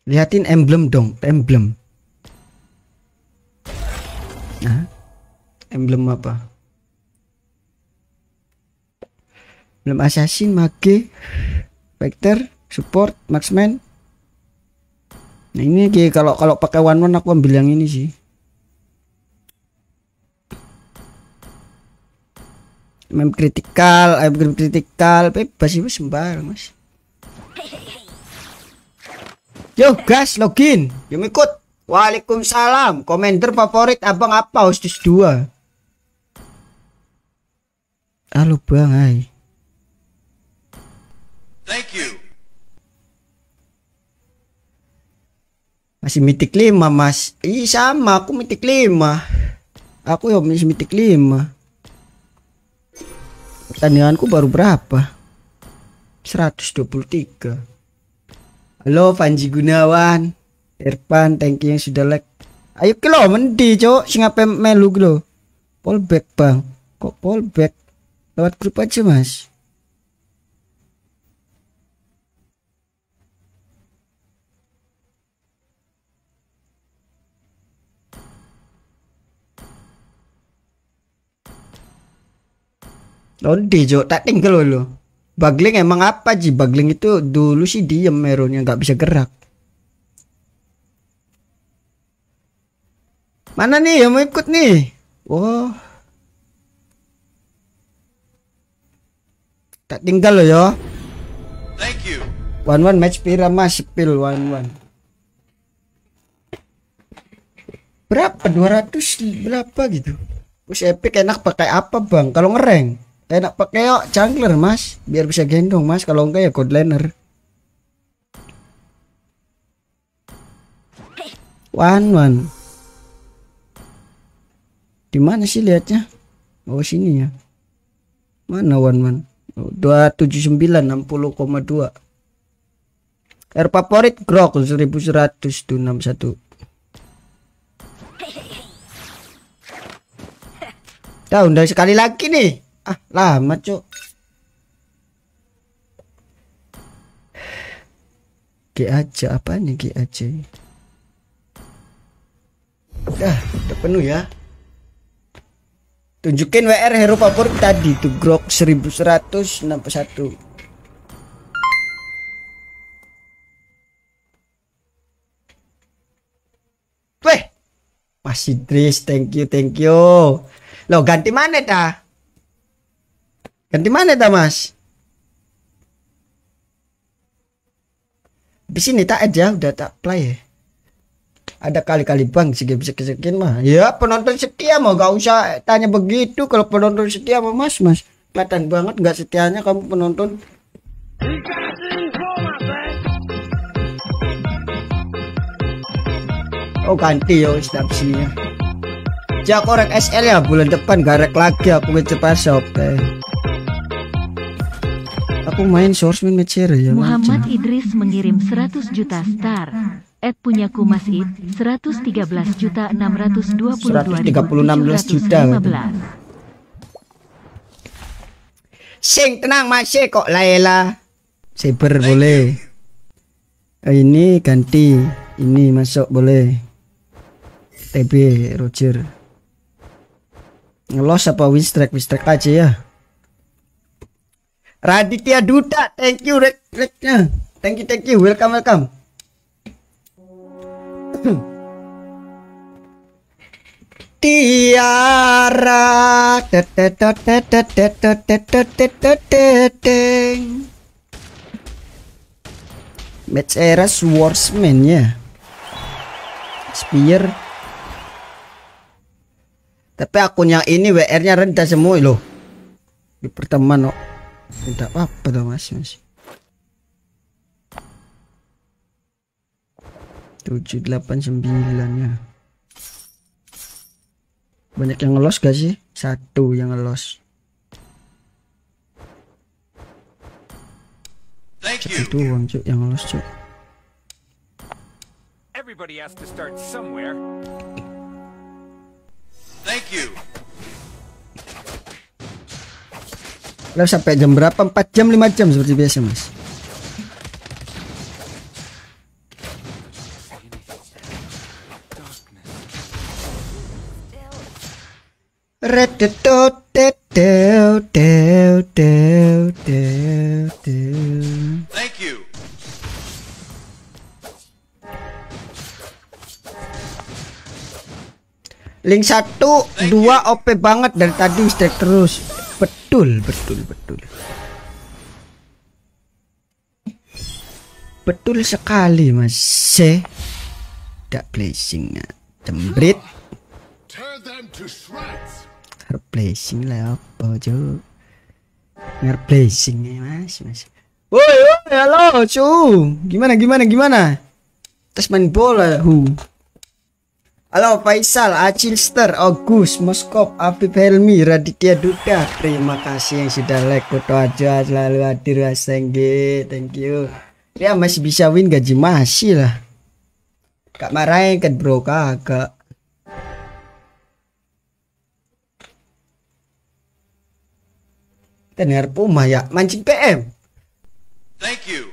Lihatin emblem dong, emblem. emblem apa emblem assassin mage vector support marksman nah ini kayak kalau kalau pakai one one aku ambil yang ini sih mem critical, eh critical, kritikal bebas sih sembar mas yo guys login yuk ikut waalaikumsalam Komentar favorit abang apa hostis 2 Halo bang, hai. Thank you. Masih mitik lima mas Ih sama aku mitik lima. Aku ya masih mitik 5 Pertandinganku baru berapa 123 Halo Panji Gunawan Irfan thank you yang sudah like Ayo kilo mendi cok Sing melu kilo back bang Kok back? lewat grup aja mas Londe jo tak tinggal lo Bagling emang apa sih? Bagling itu dulu sih diem Meronnya nggak bisa gerak Mana nih yang mau ikut nih Wah wow. tak tinggal loh yo thank you one one match pira mas spill one one berapa 200 berapa gitu push epic enak pakai apa bang kalau ngereng enak pakai yuk oh, jungler mas biar bisa gendong mas kalau enggak ya god laner one one di mana sih liatnya oh sini ya mana one one 279 60,2 air favorit grok 1100 261 Dah undang sekali lagi nih ah lama cuk G aja nih G aja dah udah penuh ya Tunjukin WR hero favorit tadi tuh Grok 1161. Weh. masih Idris, thank you, thank you. Lo ganti mana dah? Ganti mana dah, Mas? Di sini tak ada, udah tak play ya ada kali-kali bang bisa kesekin mah ya penonton setia mau gak usah tanya begitu kalau penonton setia mah mas mas kelihatan banget gak setianya kamu penonton oh ganti yo sini jak korek SL ya bulan depan garek lagi aku cepat shop teh aku main source manager ya Muhammad Idris mengirim 100 juta star Ed punya masih 113 juta 622 juta. Sing tenang masih kok Laila. Ya, Cyber boleh. Eh, ini ganti, ini masuk boleh. TB Roger. Ngelos apa win streak win streak aja ya. Raditya Duta, thank you Rek Reknya. Thank you, thank you. Welcome, welcome. Tiara. Match era Swordsman ya. Spear. Tapi akun yang ini WR-nya rendah semua loh. Di pertemanan. Tidak apa-apa dong masih masih. 789 8, ya banyak yang ngelos gak sih? satu yang ngelos itu uang cuk yang ngelos cuk Everybody has to start somewhere. Thank you. Lo sampai jam berapa? 4 jam 5 jam seperti biasa, Mas. Thank Link satu, dua OP banget dari tadi stack terus. Betul, betul, betul. Betul sekali, Mas. C. Tak placing-nya. Air blessing lah apa cu Air blessing ya mas mas. Woi woi halo cu. Gimana gimana gimana? Terus main bola hu. Halo Faisal, Acilster, Agus, Moskop, Afif Helmi, Raditya Duda. Terima kasih yang sudah like foto aja selalu hadir Mas Thank you. Ya masih bisa win gaji masih lah. Kak marahin kan bro kakak. tener ya mancing PM. Thank you.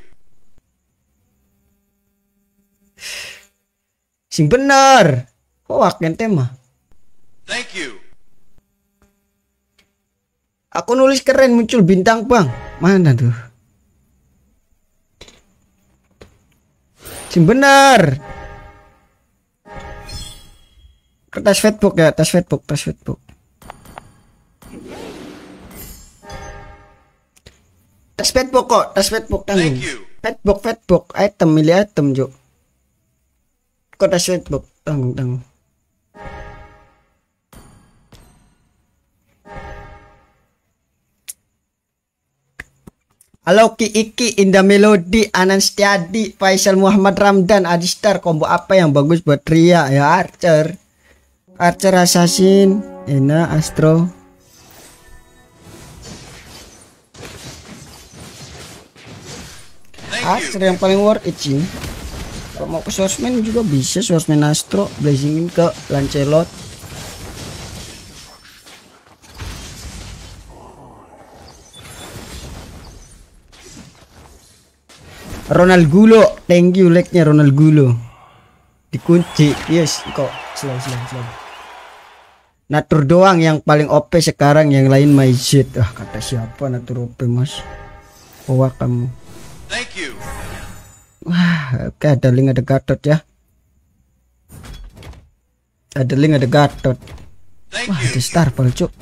Sing bener. Hoak ente mah. Thank you. Aku nulis keren muncul bintang, Bang. Mana tuh? Sing bener. Kertas Facebook ya, kertas Facebook, kertas Facebook. Tas petbox kok, tas pet kan. pet petbox, item milih item, jo Kok tas petbox? Tang, tang. Halo Ki Iki, Inda Melodi, Anan Setiadi, Faisal Muhammad Ramdan, Adistar, combo apa yang bagus buat Ria ya Archer? Archer Assassin, Ena Astro, Astro yang paling worth it sih kalau mau ke swordsman juga bisa swordsman astro blazingin ke lancelot Ronald Gulo thank you like nya Ronald Gulo dikunci yes kok slow slow slow Natur doang yang paling OP sekarang yang lain my shit ah kata siapa Natur OP mas bawa kamu Thank you. Wah, oke okay, ada link ada Gatot ya. Ada link ada Gatot. Thank Wah, ada star cuk.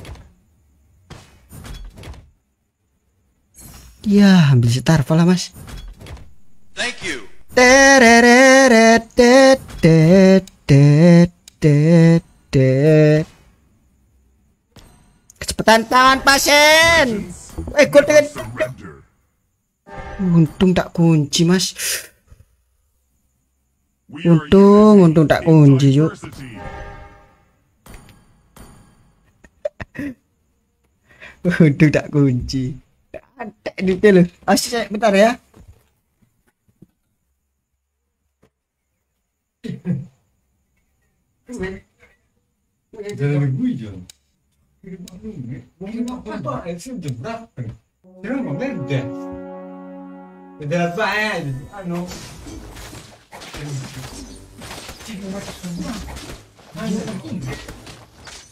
Ya, ambil star lah, Mas. Thank you. Kecepatan tangan pasien. Eh, gue dengan untung tak kunci mas untung untung tak kunci yuk untung tak kunci tak ada detail loh asyik ah, bentar ya Jangan gue jangan. Ini Ed vai! Ah no!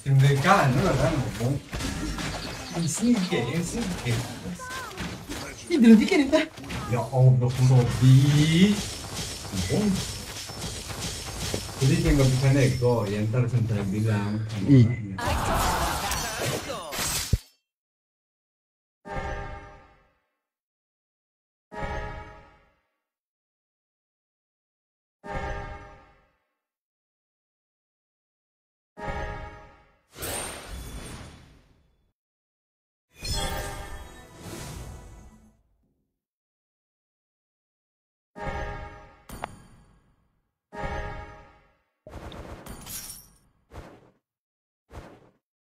Sembra il cane, non l'hanno buono. Insieme, insieme. Idro di che ne dà? Ya Allah, Nobi. Buono. Così tengo più cane e goi, entrare bilang.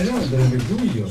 Speriamo sarebbe luglio.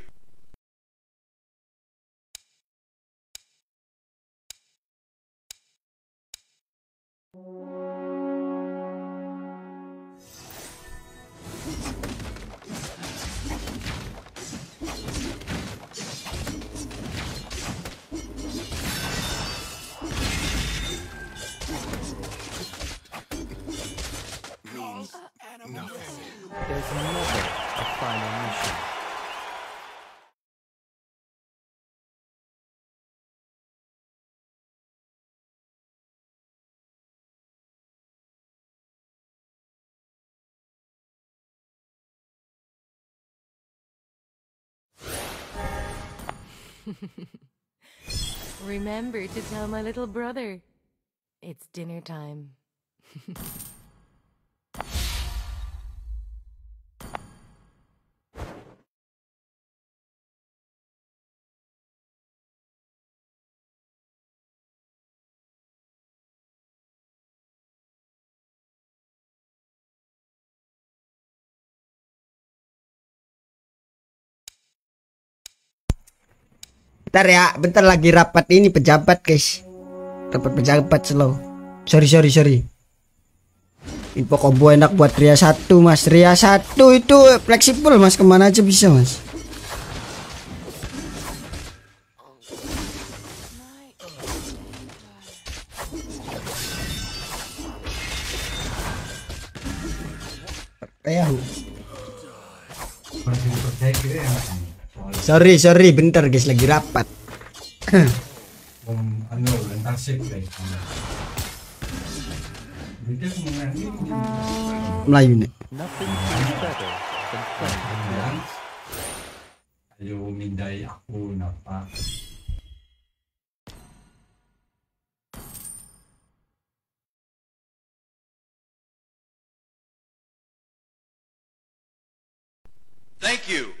Remember to tell my little brother. It's dinner time. Bentar ya, bentar lagi rapat ini pejabat, guys. Rapat pejabat slow. Sorry, sorry, sorry. Info combo enak buat Ria 1, Mas. Ria 1 itu fleksibel, Mas. Kemana aja bisa, Mas. Kayak. Masih sorry sorry bentar guys lagi rapat anu guys Melayu nih. Ayo mindai aku napa. Thank you.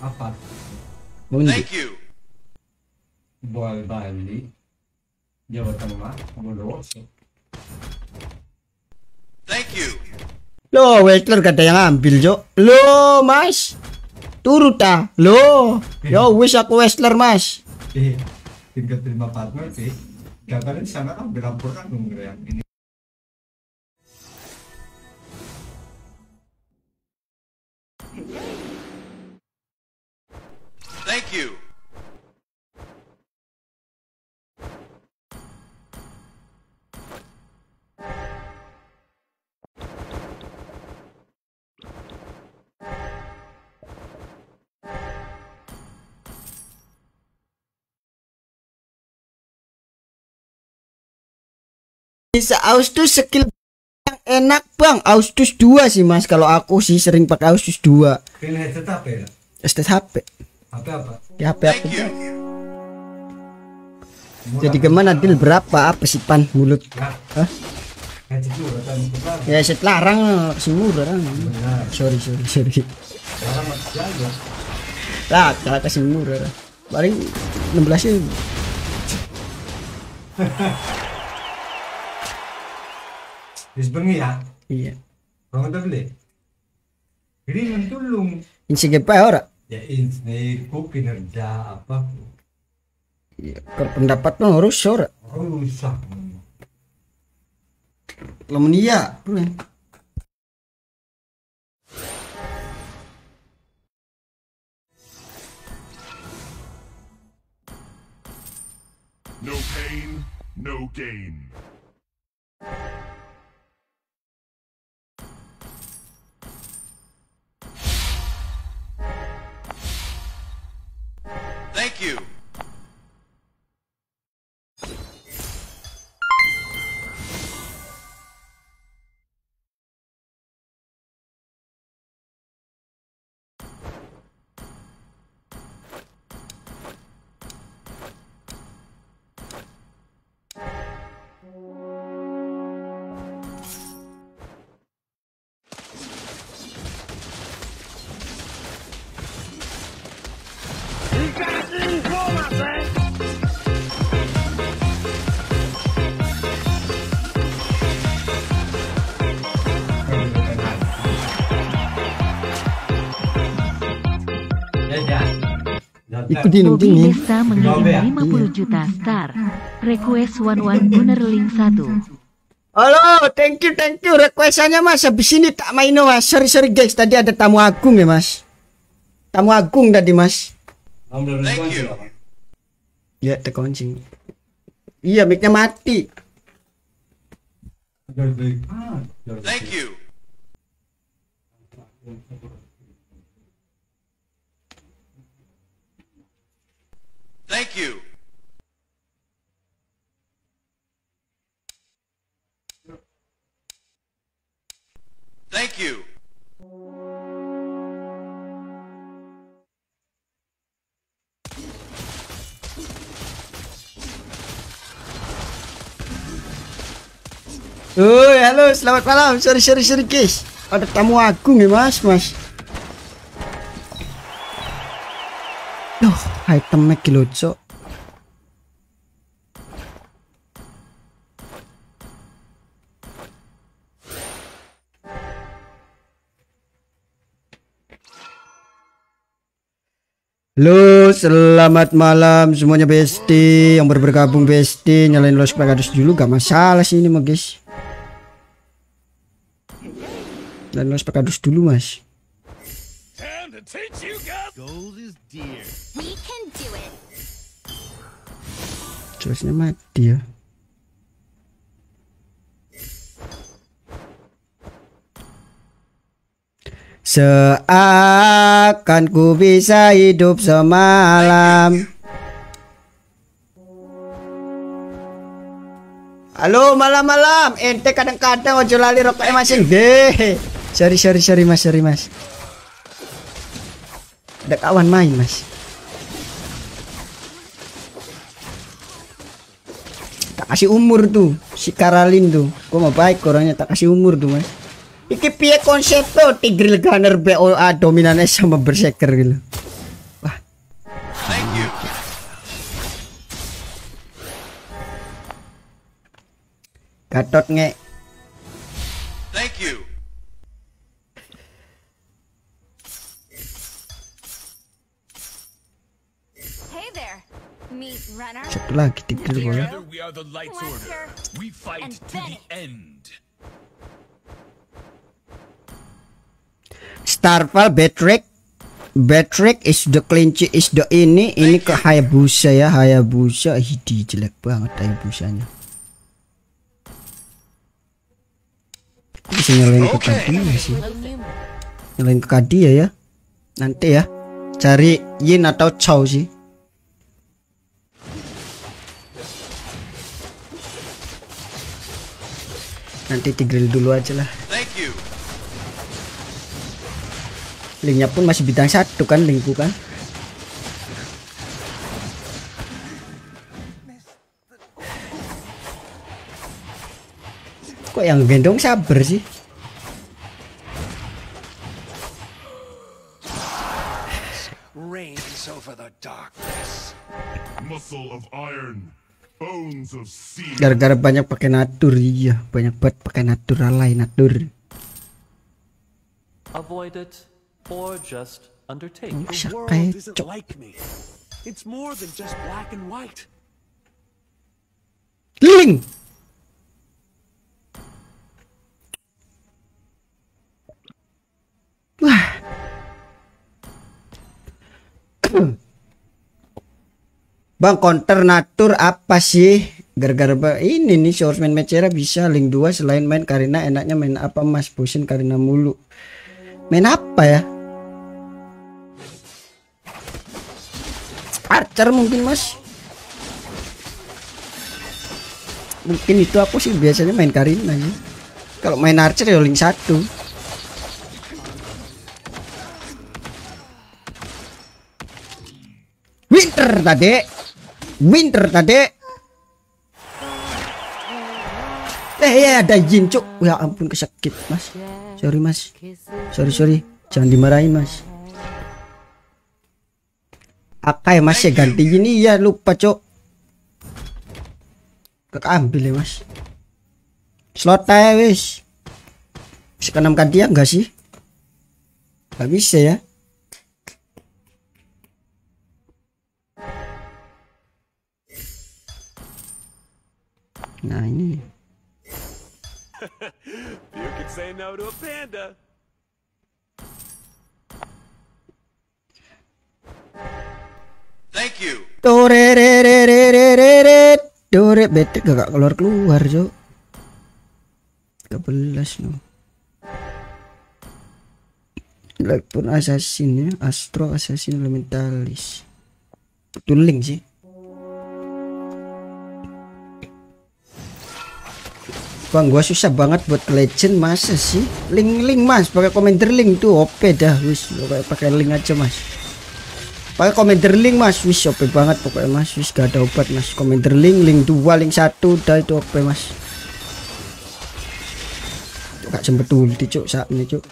apa Thank you. Bali, Jawa Tengah, Bondowoso. Thank you. Lo, welter kata yang ambil, Jo. Lo, Mas. Turut ta. Lo. Iya. Yo, wish aku welter Mas. Eh, tinggal terima partner, sih. Jangan kalian sana kan berampur kan, ini. Thank you. bisa Austus skill yang enak bang Austus 2 sih mas kalau aku sih sering pakai Austus 2 tetap ya HP HP apa? Ya HP Jadi gimana deal berapa apa sih pan mulut? Ya. Hah? Ya, ya set larang sumur orang. Sorry sorry sorry. Lah kalau kasih murah paling 16 ya. Disbengi ya? Iya. Ya, orang tak beli. Ini mentulung. Ini Allah orang ya ku kinerja apa ya, pendapat mah sure. rusak lamun iya, iya No pain, no gain. you. Ikutin Bobby ini. Desa mengirim 50 juta star. Request one one gunner link satu. Halo, thank you, thank you. Requestannya mas, habis ini tak main mas. Sorry, sorry guys, tadi ada tamu agung ya mas. Tamu agung tadi mas. Thank you. Ya, terkunci. Iya, iya mic mati. Thank you. Thank you. Thank you. Oh, halo, selamat malam. Sorry, sorry, sorry, guys. Ada tamu agung ya, Mas, Mas. Duh itemnya gila cok Halo, selamat malam semuanya Besti yang baru bergabung Besti nyalain supaya pagadus dulu gak masalah sih ini mah guys. Dan lo pagadus dulu mas. Time flashnya mati ya Seakan ku bisa hidup semalam Halo malam-malam Ente kadang-kadang ojo lali rokoknya e, masing deh Sorry sorry sorry mas sorry mas Ada kawan main mas tak kasih umur tuh si Karalin tuh gua mau baik orangnya tak kasih umur tuh mas iki piye konsep tuh Tigril Gunner BOA dominannya sama berserker gitu wah thank you Gatot nge Satu lagi tiga bola. Starfall Batrick Batrick is the kelinci is the ini ini ke Hayabusa ya Hayabusa hidi jelek banget Hayabusanya bisa nyalain ke ya sih nyalain ke ya ya nanti ya cari Yin atau Chow sih nanti grill dulu aja lah linknya pun masih bintang satu kan linkku kan kok yang gendong sabar sih over the darkness. Muscle of iron. Gara-gara banyak pakai natur iya, banyak buat pakai natural lain natur. Avoid it or just undertake. Oh, The world isn't like me. It's more than just black and white. Ling. Wah. Bang counter natur apa sih? Gara-gara ini nih main Mecera bisa link 2 selain main Karina enaknya main apa Mas? Bosin Karina mulu. Main apa ya? Archer mungkin Mas. Mungkin itu aku sih biasanya main Karina ya. Kalau main Archer ya link 1. Winter tadi Winter tadi. Eh ya ada jin cuk. Ya ampun kesakit mas. Sorry mas. Sorry sorry. Jangan dimarahin mas. Akai mas ya ganti ini ya lupa cuk. keambil ya mas. Slot aja wis. Bisa kenamkan enggak sih? Gak bisa ya. Nah ini. you can say no to a panda. Thank you. re. Dore bete gak keluar keluar jo. Kebelas no. Blackpool Assassin ya, Astro Assassin Elementalis. Tuling sih. Bang, gua susah banget buat legend masa sih? Link-link mas, pakai commander link tuh OP dah, wis. Pakai link aja mas. Pakai commander link mas, wis OP banget pokoknya mas, wis gak ada obat mas. Commander link, link dua, link satu, dah itu OP mas. Tuh gak sempet ulti cuk saat ini cuk.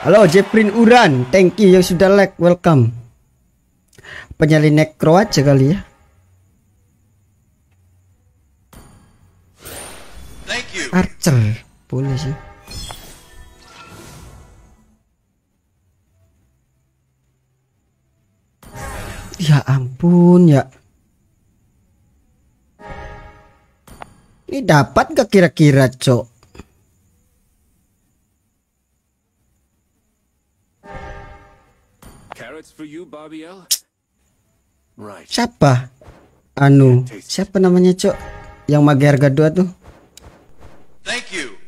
Halo Jeprin Uran, thank you yang sudah like, welcome. Penyali necro aja kali ya. Archer, boleh sih. Ya ampun ya. Ini dapat gak kira-kira, Cok? Siapa? Anu, siapa namanya, Cok? Yang magi harga 2 tuh. Thank you.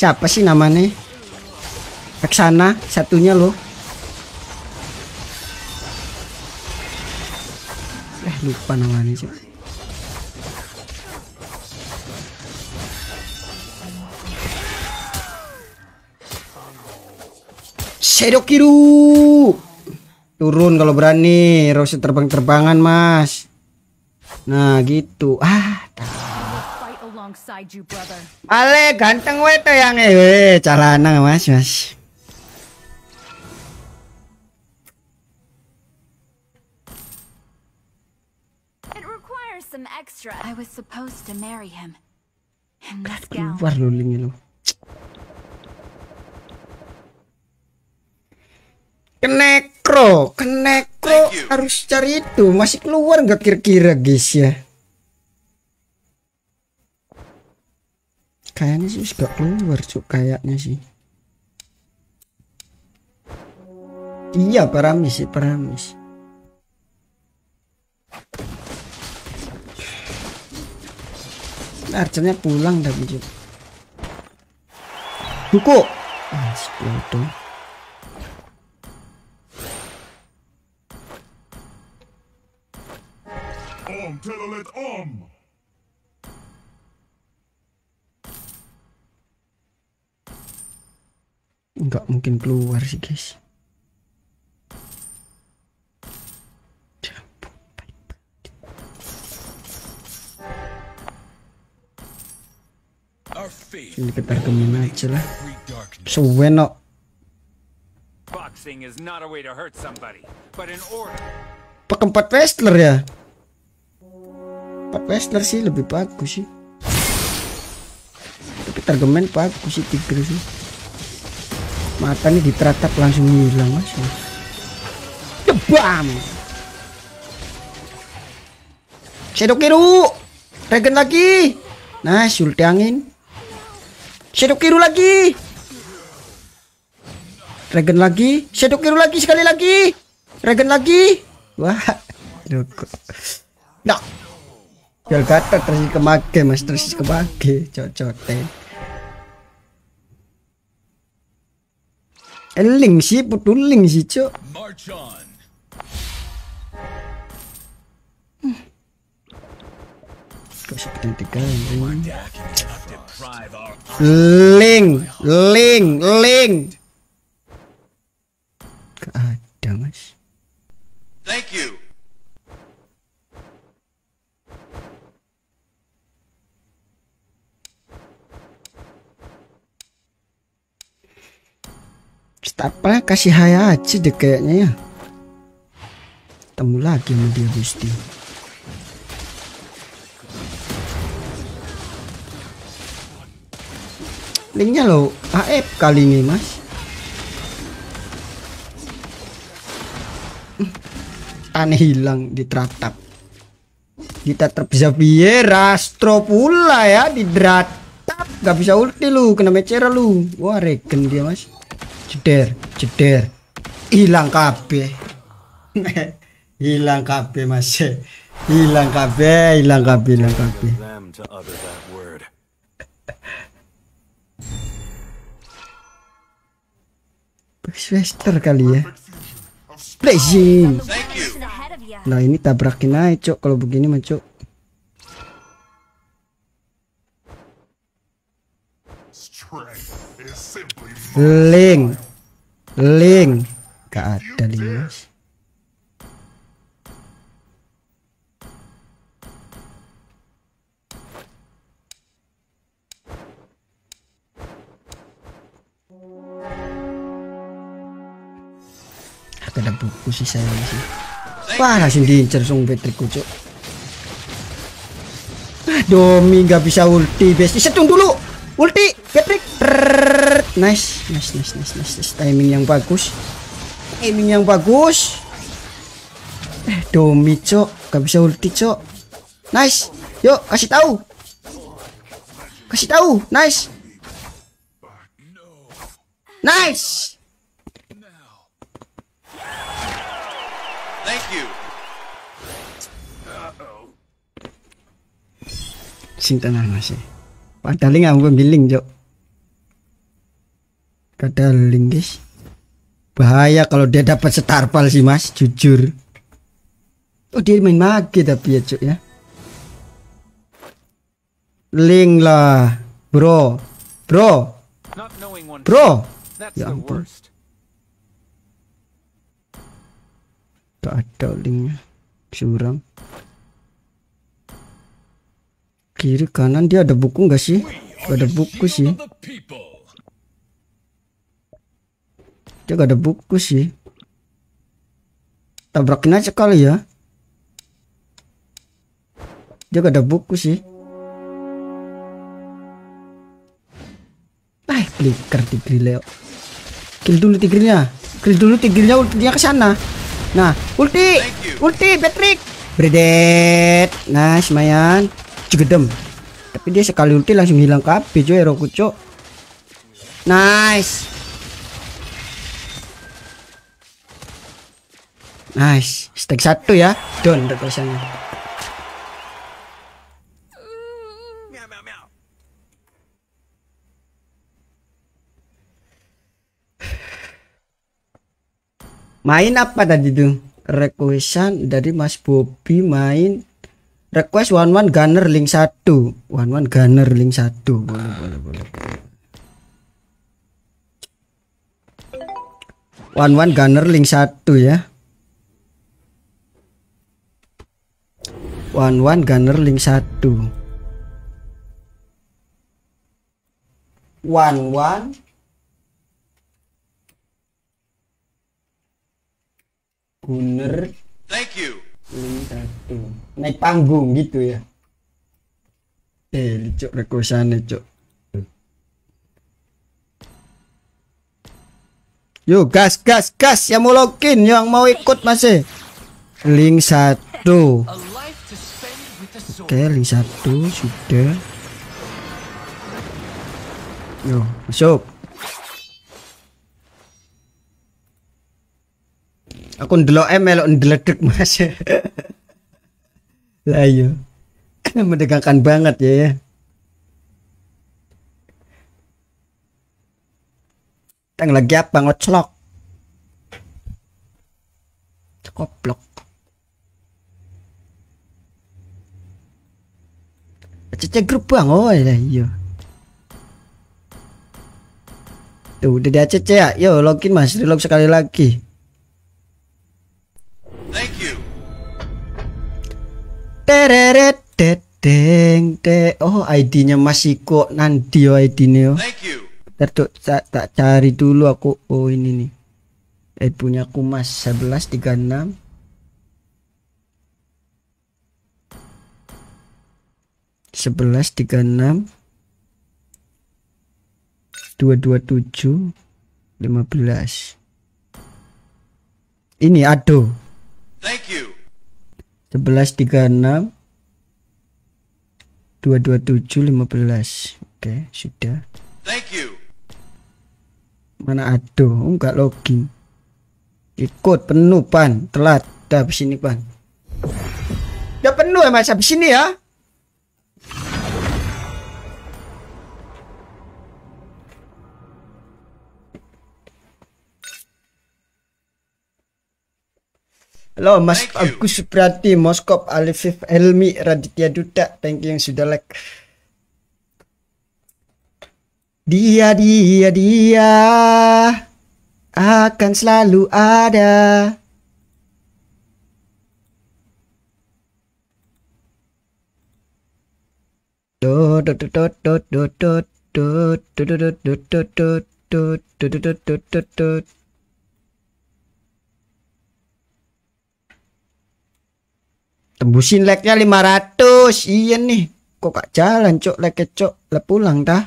Siapa sih namanya? eksana satunya loh. Eh, lupa namanya, Cok. Shadow Kiru. Turun kalau berani, Rose terbang-terbangan, Mas. Nah, gitu. Ah, Ale ganteng we to yang e. eh calana Mas, Mas. some extra. I was supposed to marry him. And this gal. Oh, kenek harus cari itu. Masih keluar nggak kira-kira, guys ya? Kayaknya sih nggak keluar, cuk. Kayaknya sih. Iya, paramis sih, paramis. Archernya pulang tapi cuk. Buku. Ah, tillräckligt om! Nggak mungkin keluar sih guys. Ini kita kemana aja lah. Suweno. Boxing is Pekempat wrestler ya. Pak Wester sih lebih bagus sih tapi tergemen bagus sih Tiger sih nih diteratap langsung hilang mas jebam Shadow Kiru Regen lagi nah sulti angin Shadow Kiru lagi Regen lagi Shadow Kiru lagi sekali lagi Regen lagi wah Duh. Nah, Jual kata terus kemake mas terus kemake cocote. Eling eh, sih putuling sih cok. Kok Ling, ling, ling. Gak ada mas. Thank you. Stapel kasih haya aja deh kayaknya ya. Temu lagi sama dia Gusti. Linknya lo AF kali ini mas. Aneh hilang di teratap. Kita terpisah biar Astro pula ya di teratap. Gak bisa ulti lu, kena mecera lu. Wah regen dia mas ceder, ceder, hilang kabeh hilang kabeh mas hilang kabeh hilang kabeh hilang kabeh Swester kali ya Blazing Nah ini tabrakin aja cok kalau begini mah cok link link gak ada link mas ada buku sih saya sih wah langsung diincer sung Patrickku kucuk Domi gak bisa ulti besti setung dulu ulti Patrick Nice, nice, nice, nice, nice, nice. Timing yang bagus. Timing yang bagus. Eh, Domi, cok. Gak bisa ulti, cok. Nice. Yuk, kasih tahu. Kasih tahu. Nice. Nice. Thank you. Sing tenang masih. Padahal nggak mau pembiling, cok link guys. Bahaya kalau dia dapat setarpal sih mas, jujur. Oh dia main mage tapi ya cuk ya. Link lah, bro, bro, bro. Ya ampun. Gak ada linknya, curang. Kiri kanan dia ada buku nggak sih? ada buku sih dia gak ada buku sih tabrakin aja kali ya dia gak ada buku sih ah flicker tigri leo kill ya. dulu tigrinya kill dulu tigrinya ultinya ke sana nah ulti ulti Patrick bredet nah, semayan semayan cegedem tapi dia sekali ulti langsung hilang ke HP cuy Rokuco nice Nice, ah, stack satu ya. Down terkulisannya. Main apa tadi tuh? Requestan dari Mas Bobby main request one one gunner link satu, one one gunner link satu. Boleh, boleh, boleh. One one gunner link satu ya. One One Gunner Link 1 One One Gunner Thank you. Link 1 Naik panggung gitu ya Eh cok rekosannya cok Yo gas gas gas yang mau login yang mau ikut masih link satu Oke, li satu sudah. Yo, masuk. Aku ndelok e melok ndeledek Mas. lah iya. Mendegangkan banget ya ya. Tang lagi apa ngoclok? Koplok. cecek bang oh ya iya tuh udah dia ACC ya yo login mas relog sekali lagi thank you tereret dedeng de oh ID-nya Mas Iko nanti yo oh, ID-nya yo oh. thank you tak, tak cari dulu aku oh ini nih eh punya aku mas 1136 sebelas tiga enam dua dua tujuh lima belas ini ado sebelas tiga enam dua dua tujuh lima belas oke sudah Thank you. mana ado enggak oh, login ikut penuh pan telat dah sini pan udah penuh ya mas sini ya Halo Mas Agus Supriyati, Moskop, Alifif Helmi, Raditya Duta, thank you yang sudah like. Dia, dia, dia akan selalu ada. do do do do do do do do do do do do do do tembusin lagnya 500 iya nih kok gak jalan cok lag cok le pulang dah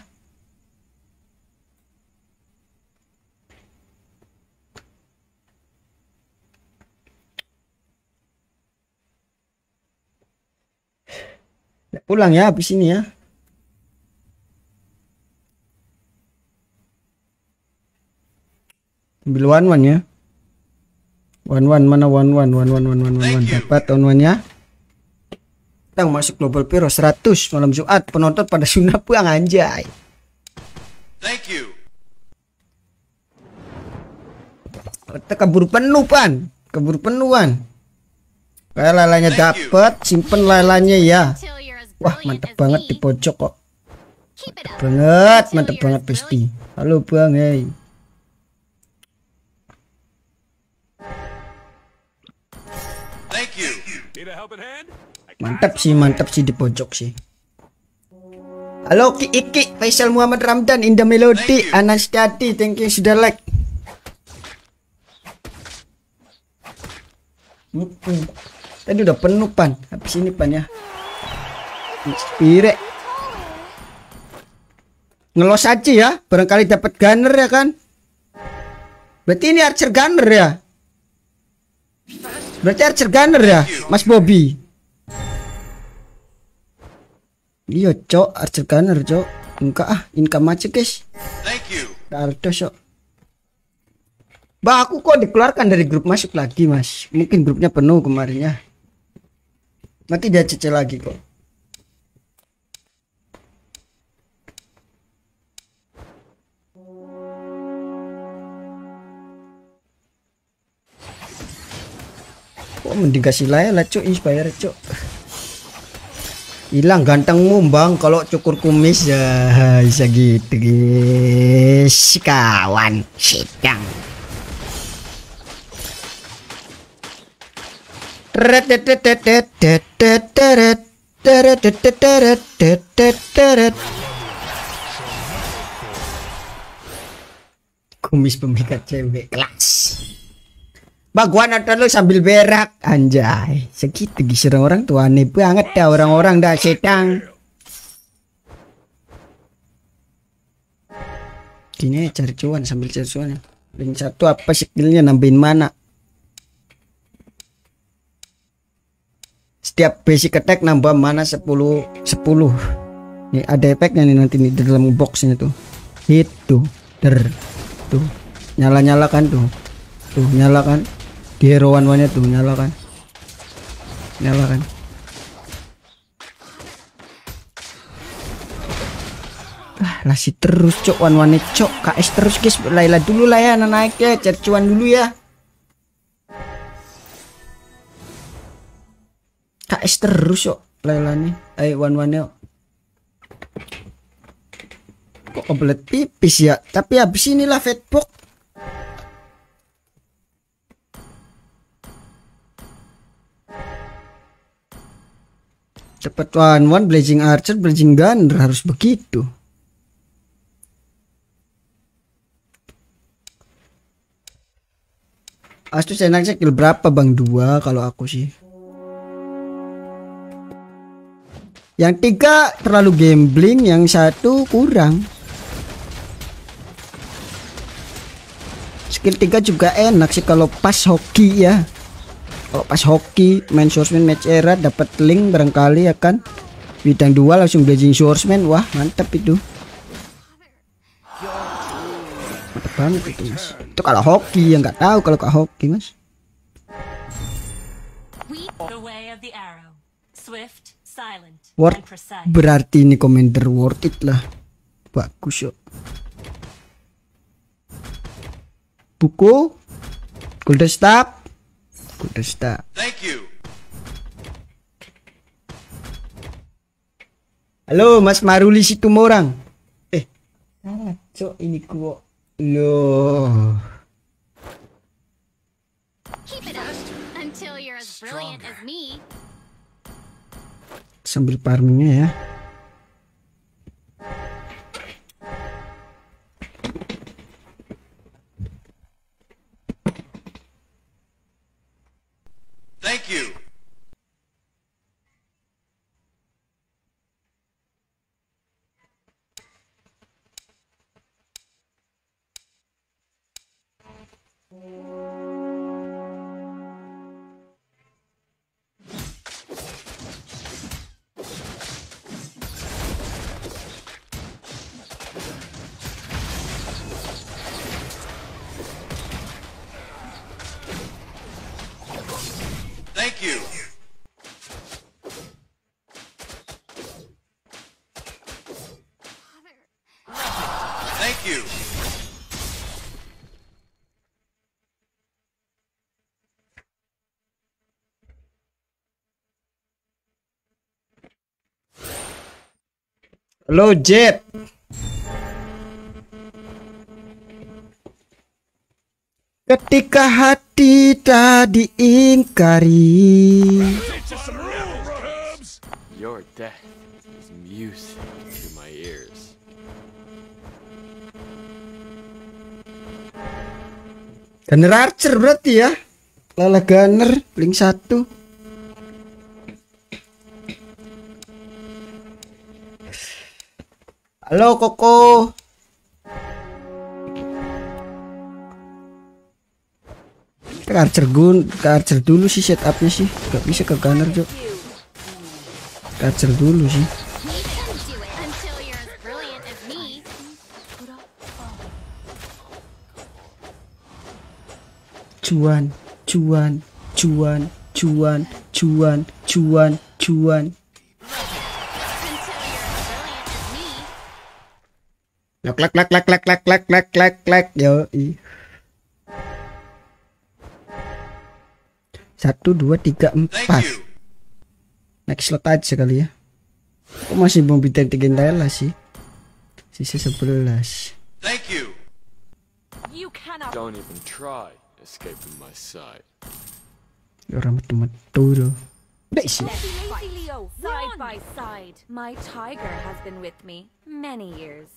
pulang ya habis ini ya ambil one one ya one one mana one one one one one one one dapat one one ya Tang masuk global piro 100 malam Jumat penonton pada sunnah puang anjay. Thank you. Kita kabur penuh pan, penuhan. Kayak lalanya dapat, simpen lalanya ya. Wah mantep banget di pojok kok. Mantep banget, mantep banget pasti. Halo bang, hey. Thank you. Need a helping hand? Mantap sih, mantap sih di pojok sih. Halo Ki Iki, Faisal Muhammad Ramdan, the Melody, Anastati thank you sudah like. Mm Tadi udah penuh pan, habis ini pan ya. spirit Ngelos aja ya, barangkali dapat gunner ya kan? Berarti ini archer gunner ya? Berarti archer gunner ya, Mas Bobby? Iya cok, Archer Gunner cok. Enggak ah, income aja guys. Thank you. Dardo cok. Mbak aku kok dikeluarkan dari grup masuk lagi mas. Mungkin grupnya penuh kemarin ya. Nanti dia cece lagi kok. Kok mending kasih layar lah cok, inspire cok hilang gantengmu bang kalau cukur kumis ya bisa gitu guys kawan sedang kumis pemikat cewek kelas Baguan terlalu sambil berak anjay. Segitu gisir orang tua aneh banget dah ya, orang-orang dah sedang. Gini ya, cari cuan sambil cari cuan ya. satu apa skillnya nambahin mana? Setiap basic attack nambah mana 10 10. Nih ada efeknya nih nanti nih di dalam boxnya tuh. Hit tuh, der tuh. Nyala-nyala kan tuh. Tuh nyala kan di one, banyak tuh nyala kan nyala kan ah nasi terus cok one wan cok KS terus guys Laila dulu lah ya anak naik ya cercuan dulu ya KS terus cok Laila nih eh, ayo one one yuk kok kebelet pipis ya tapi habis inilah fatbox Cepat one one blazing archer, blazing gunner harus begitu. astu senang sih kill berapa bang? Dua kalau aku sih. Yang tiga terlalu gambling, yang satu kurang. Skill tiga juga enak sih kalau pas hoki ya kalau pas hoki main swordsman match era dapat link barangkali ya kan bidang dua langsung blazing swordsman wah mantep itu Mantep banget itu mas itu kalau hoki yang nggak tahu kalau kak hoki mas Word berarti ini commander worth it lah bagus yuk buku golden staff aku you. Halo Mas Maruli morang. Eh, mana cok ini gua. Lo. Sambil farmingnya ya. Thank you. Thank you. Thank you. Hello, Jet. Ketika hati tak diingkari Your death is music to my ears Gunner Archer berarti ya Lala Gunner Blink 1 Halo Koko Karcer gun, karcer dulu sih setupnya sih. Gak bisa ke gunner, Cok. Karcer dulu sih. Cuan, cuan, cuan, cuan, cuan, cuan, cuan. Lek lek lek lek lek lek lek lek lek lek. Yo. Satu, dua, tiga, empat. Next slot aja sekali ya. aku masih mau bintang tiga Dayla sih? Sisa sebelas. Thank you. You cannot. Don't even try escaping my sight. Ya orang metu-metu loh. Side by side, my tiger has been with me many years.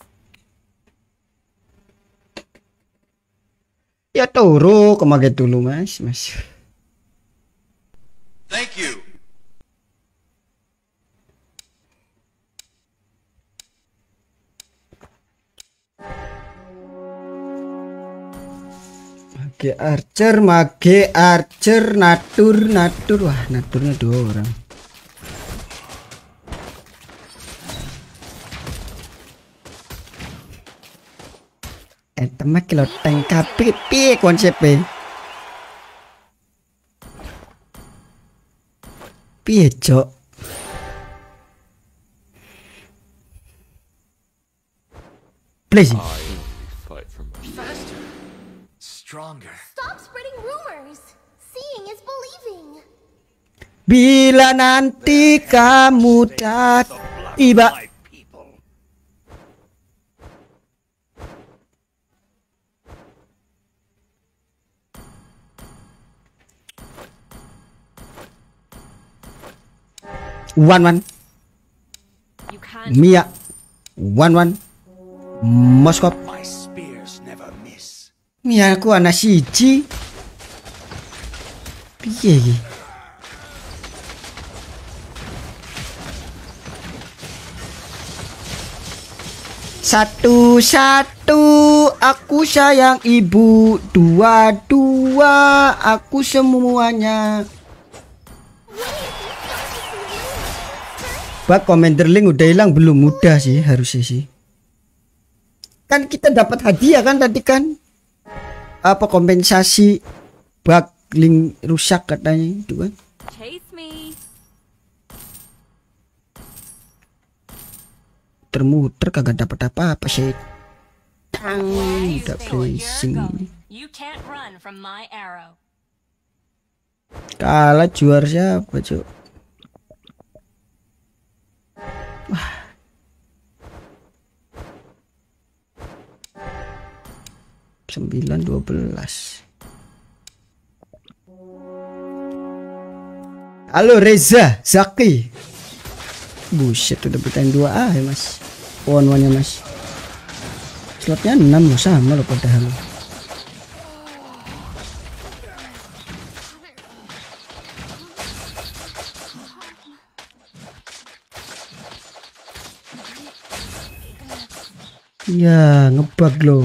Ya turu kemaget dulu mas, mas. Mage Archer, Mage Archer, Natur, Natur. Wah, Naturnya dua orang. Etemek eh, kilo tank kabeh piye Piye, Cok? Please stronger. Stop spreading rumors. Seeing is believing. Bila nanti kamu dat tiba One one Mia One one Moskop aku anak siji. Piye iki? Satu satu aku sayang ibu Dua dua aku semuanya Pak komentar link udah hilang belum mudah sih harusnya sih Kan kita dapat hadiah kan tadi kan apa kompensasi bug link rusak katanya itu kan termuter kagak dapat apa-apa sih. Tang, tidak blessing. Kalah juara siapa, cuy? Wah. 9 12 Halo Reza Zaki Buset udah bertahan 2 ah ya mas One one ya mas Slotnya 6 loh sama loh padahal Ya ngebug loh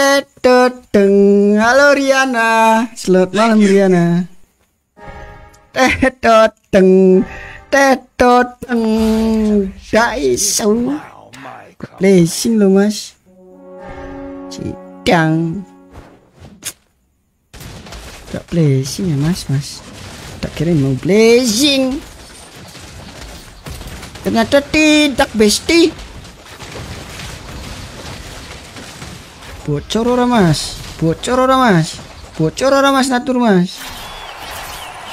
Tetoteng. Halo Riana. Selamat malam Riana. Tetoteng. Tetoteng. Daiso. Blessing lo Mas. Cidang. Tak blessing ya Mas, Mas. Tak kira mau blessing. Ternyata tidak, Besti. Bocor ora mas Bocor ora mas Bocor ora mas natur mas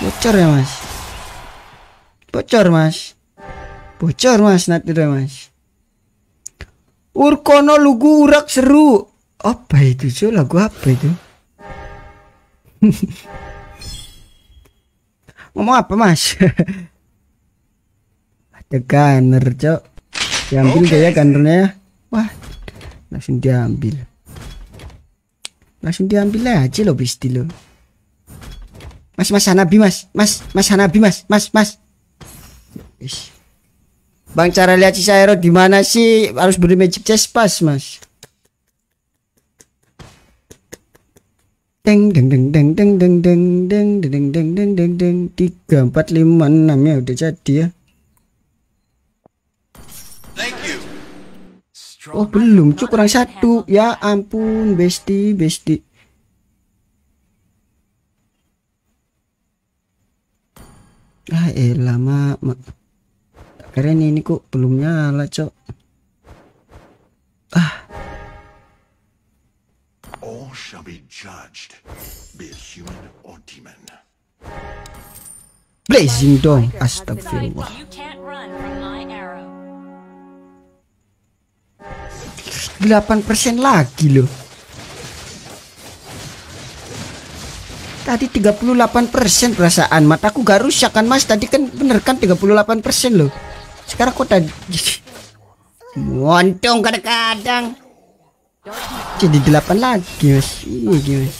Bocor ya mas Bocor mas Bocor mas natur ya mas Urkono lugu urak seru Apa itu cuy lagu apa itu Ngomong apa mas Ada gunner cok Diambil okay. gaya gunnernya ya. Wah langsung diambil Langsung diambil aja lo Bristi lo. Mas Mas Hanabi Mas, Mas Mas Hanabi Mas, Mas Mas. Ish. Bang cara lihat si Sairo di mana sih? Harus beri magic chest pas Mas. Deng deng deng deng deng deng deng deng deng deng deng deng deng tiga empat lima enam ya udah jadi ya. Oh belum, cuk kurang satu. Ya ampun, besti, besti. Ah eh lama, mak. Keren ini kok belum nyala, cok. Ah. All shall be judged, be human or demon. Blazing dong, astagfirullah. 8% lagi loh Tadi 38% perasaan Mataku gak rusak kan mas Tadi kan bener kan 38% loh Sekarang kok tadi Montong kadang-kadang Jadi 8 lagi mas Ini mas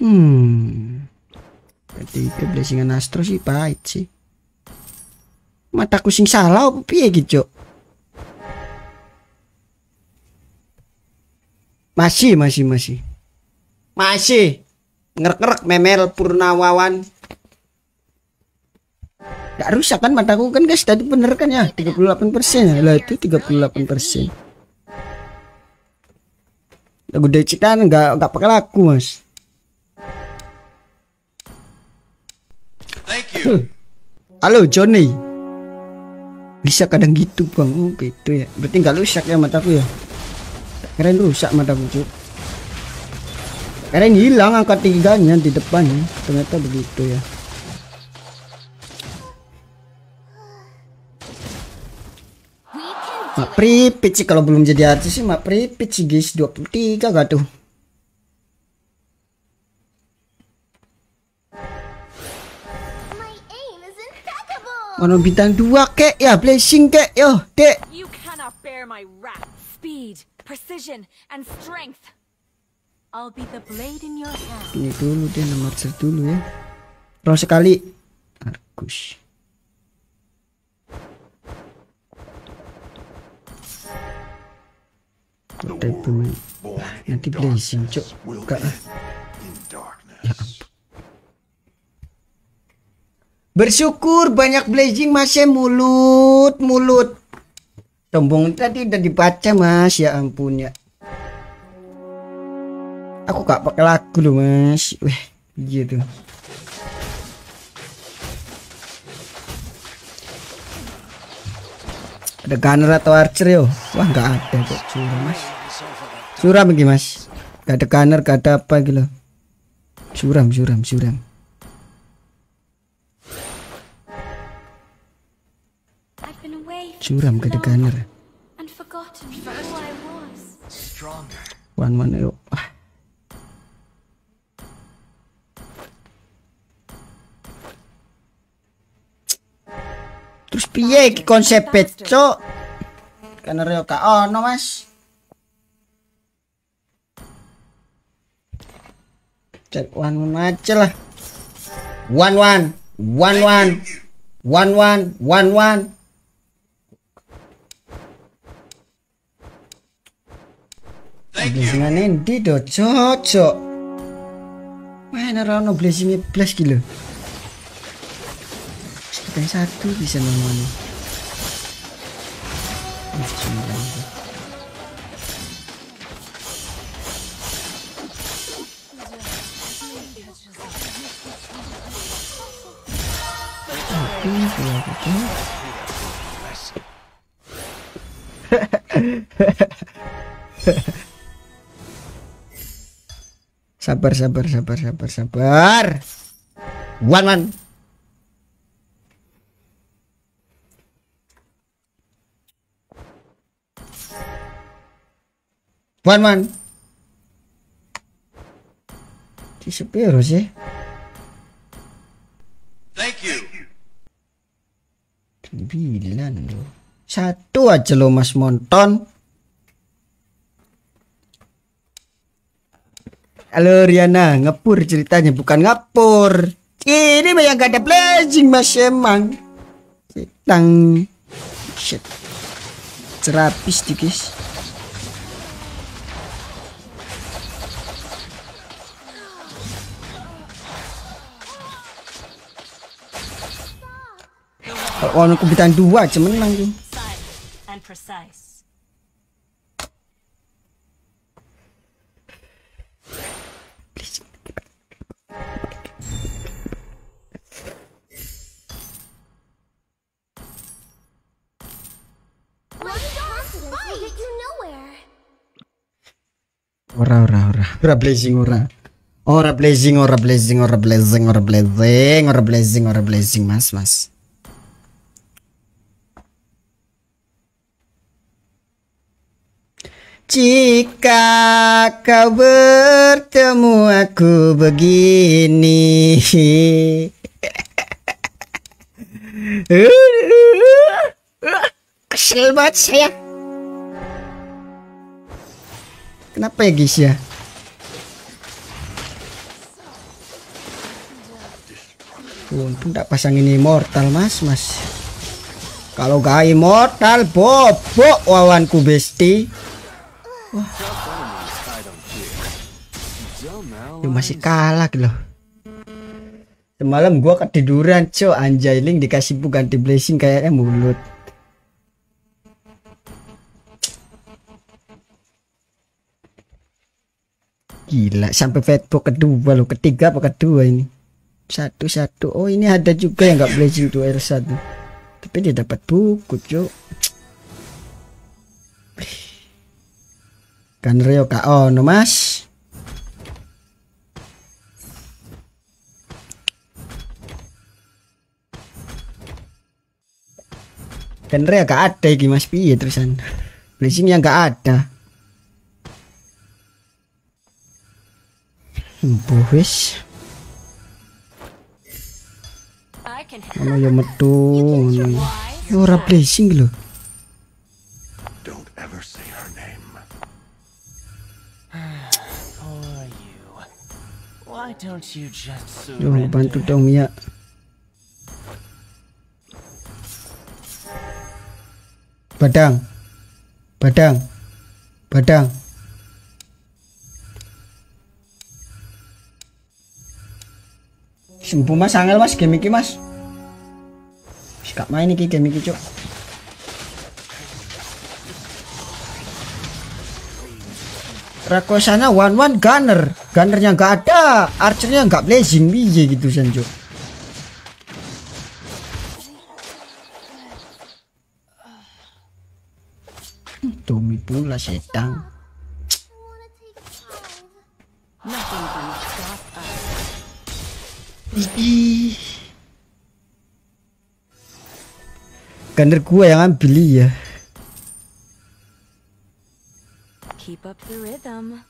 Hmm Berarti ke blessing Astro sih pahit sih mataku sing salah apa piye iki cuk masih masih masih masih ngerek-ngerek memel purnawawan Gak rusak kan mataku kan guys tadi bener kan ya 38 persen lah itu 38 lagu dari kan nggak nggak pakai laku mas Thank you. halo Johnny bisa kadang gitu bang oh gitu ya berarti nggak rusak ya mataku ya keren rusak mataku cuy keren hilang angka tiganya di depan ya. ternyata begitu ya mak pripit sih kalau belum jadi artis sih mak pripit sih guys 23 gak tuh Mana bintang dua kek ya, blessing kek yo, dek. You cannot bear my wrath, speed, precision, and strength. I'll be the blade in your hand. Ini dulu deh, nomor dulu ya. Roll sekali. Argus. Table. Nanti blessing, cok. Enggak Bersyukur banyak blessing masih ya. mulut mulut. Sombong tadi udah dibaca mas ya ampun ya. Aku gak pakai lagu loh mas. weh gitu. Ada gunner atau archer yo? Wah nggak ada kok curam mas. curam lagi mas. Gak ada gunner gak ada apa gitu. curam curam curam Curam ke Deganer. One one yuk. Ah. Terus piye iki konsep cok? Karena yo oh ono, Mas. Cek one one aja lah. one one, one one, one one. one, one. ane endi do cocok. Mana ora ono blessing blas ki satu bisa nomornya. Hehehe Sabar, sabar, sabar, sabar, sabar. one. One one. wan. disappear sih. Thank you. Sembilan loh. Satu aja lo Mas Monton. Halo Riana, ngepur ceritanya bukan ngapur. Ini mah yang gak ada blessing mas emang. Tang, shit, cerapis tuh guys. Kalau aku bitan dua cuman menang tuh. Ora ora ora. Ora blazing ora. Ora blazing ora blazing ora blazing ora blazing ora blazing ora blazing Mas, Mas. Jika kau bertemu aku begini Kesel banget saya Kenapa ya guys ya? Untung tak pasang ini mortal mas mas. Kalau ga immortal bobok wawanku besti. Wah. Yuh, masih kalah gitu loh. Semalam gua ketiduran, cok. Anjay, link dikasih bu ganti blessing kayaknya mulut. Gila, sampai Facebook kedua lo ketiga apa kedua ini? Satu-satu. Oh, ini ada juga yang nggak blazing Judo r satu Tapi dia dapat buku, cok Kan Rio KO, no Mas. Genre kan gak ada ya Mas piye terusan. Blessing yang gak ada. Boris. Ono ya metu ngono. Ya. ya ora blessing lho. Don't ever say her name. Why don't you just surrender? Yo bantu dong ya. Padang. Padang. Padang. Sumpah mas angel mas game ini mas. Wis gak main ini game ini cok Requestnya one one gunner, gunnernya nggak ada, archernya nggak blazing biji gitu cok Tommy pula sedang. Gander gua yang ambil kan ya. Keep up the rhythm.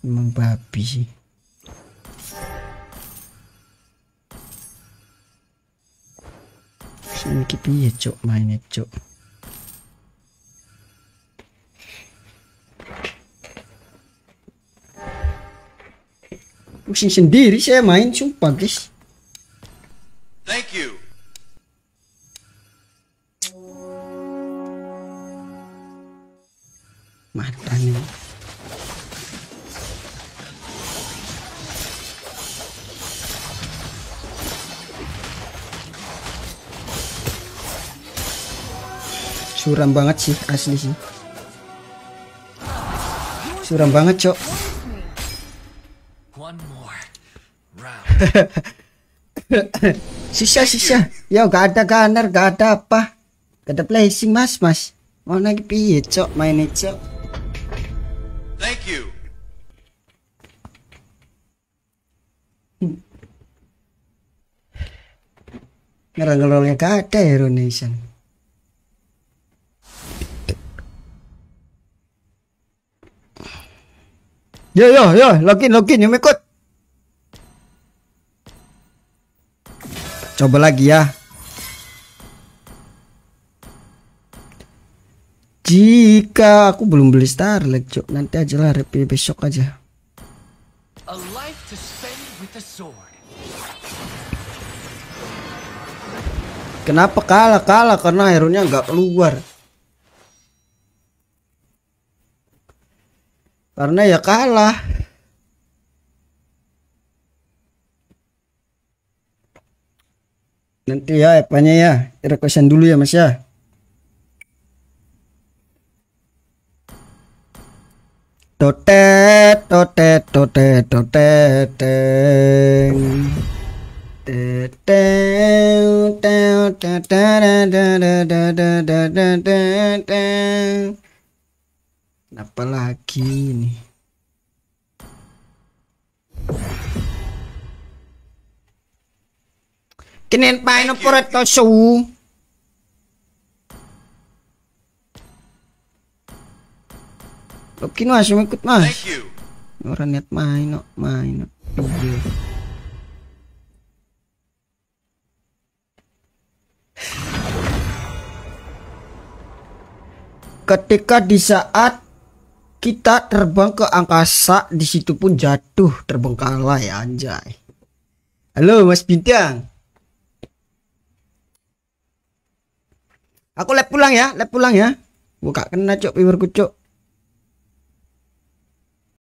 Emang babi sih. Ini kipi ya cok mainnya cok. pusing sendiri saya main sumpah guys thank you matanya suram banget sih asli sih suram banget cok sisa sisa yo gak ada gunner gak ada apa gak ada placing mas mas mau lagi piye cok main cok thank you ngerang-ngerangnya gak ada hero ya, nation yo yo yo login login yuk ikut Coba lagi ya. Jika aku belum beli star cok. Nanti aja lah review besok aja. Kenapa kalah? Kalah karena airnya nggak keluar. Karena ya kalah. Nanti ya apanya ya, requestan dulu ya Mas ya. tote tote tote teng apa lagi ini? Kenen paino poret to su Loki no asum ikut mas. Orang net maino, no no. Iya. Ketika di saat kita terbang ke angkasa, di situ pun jatuh terbengkalai anjay. Halo Mas Bintang. Aku lep pulang ya, lep pulang ya. Buka kena cok piwerku cok.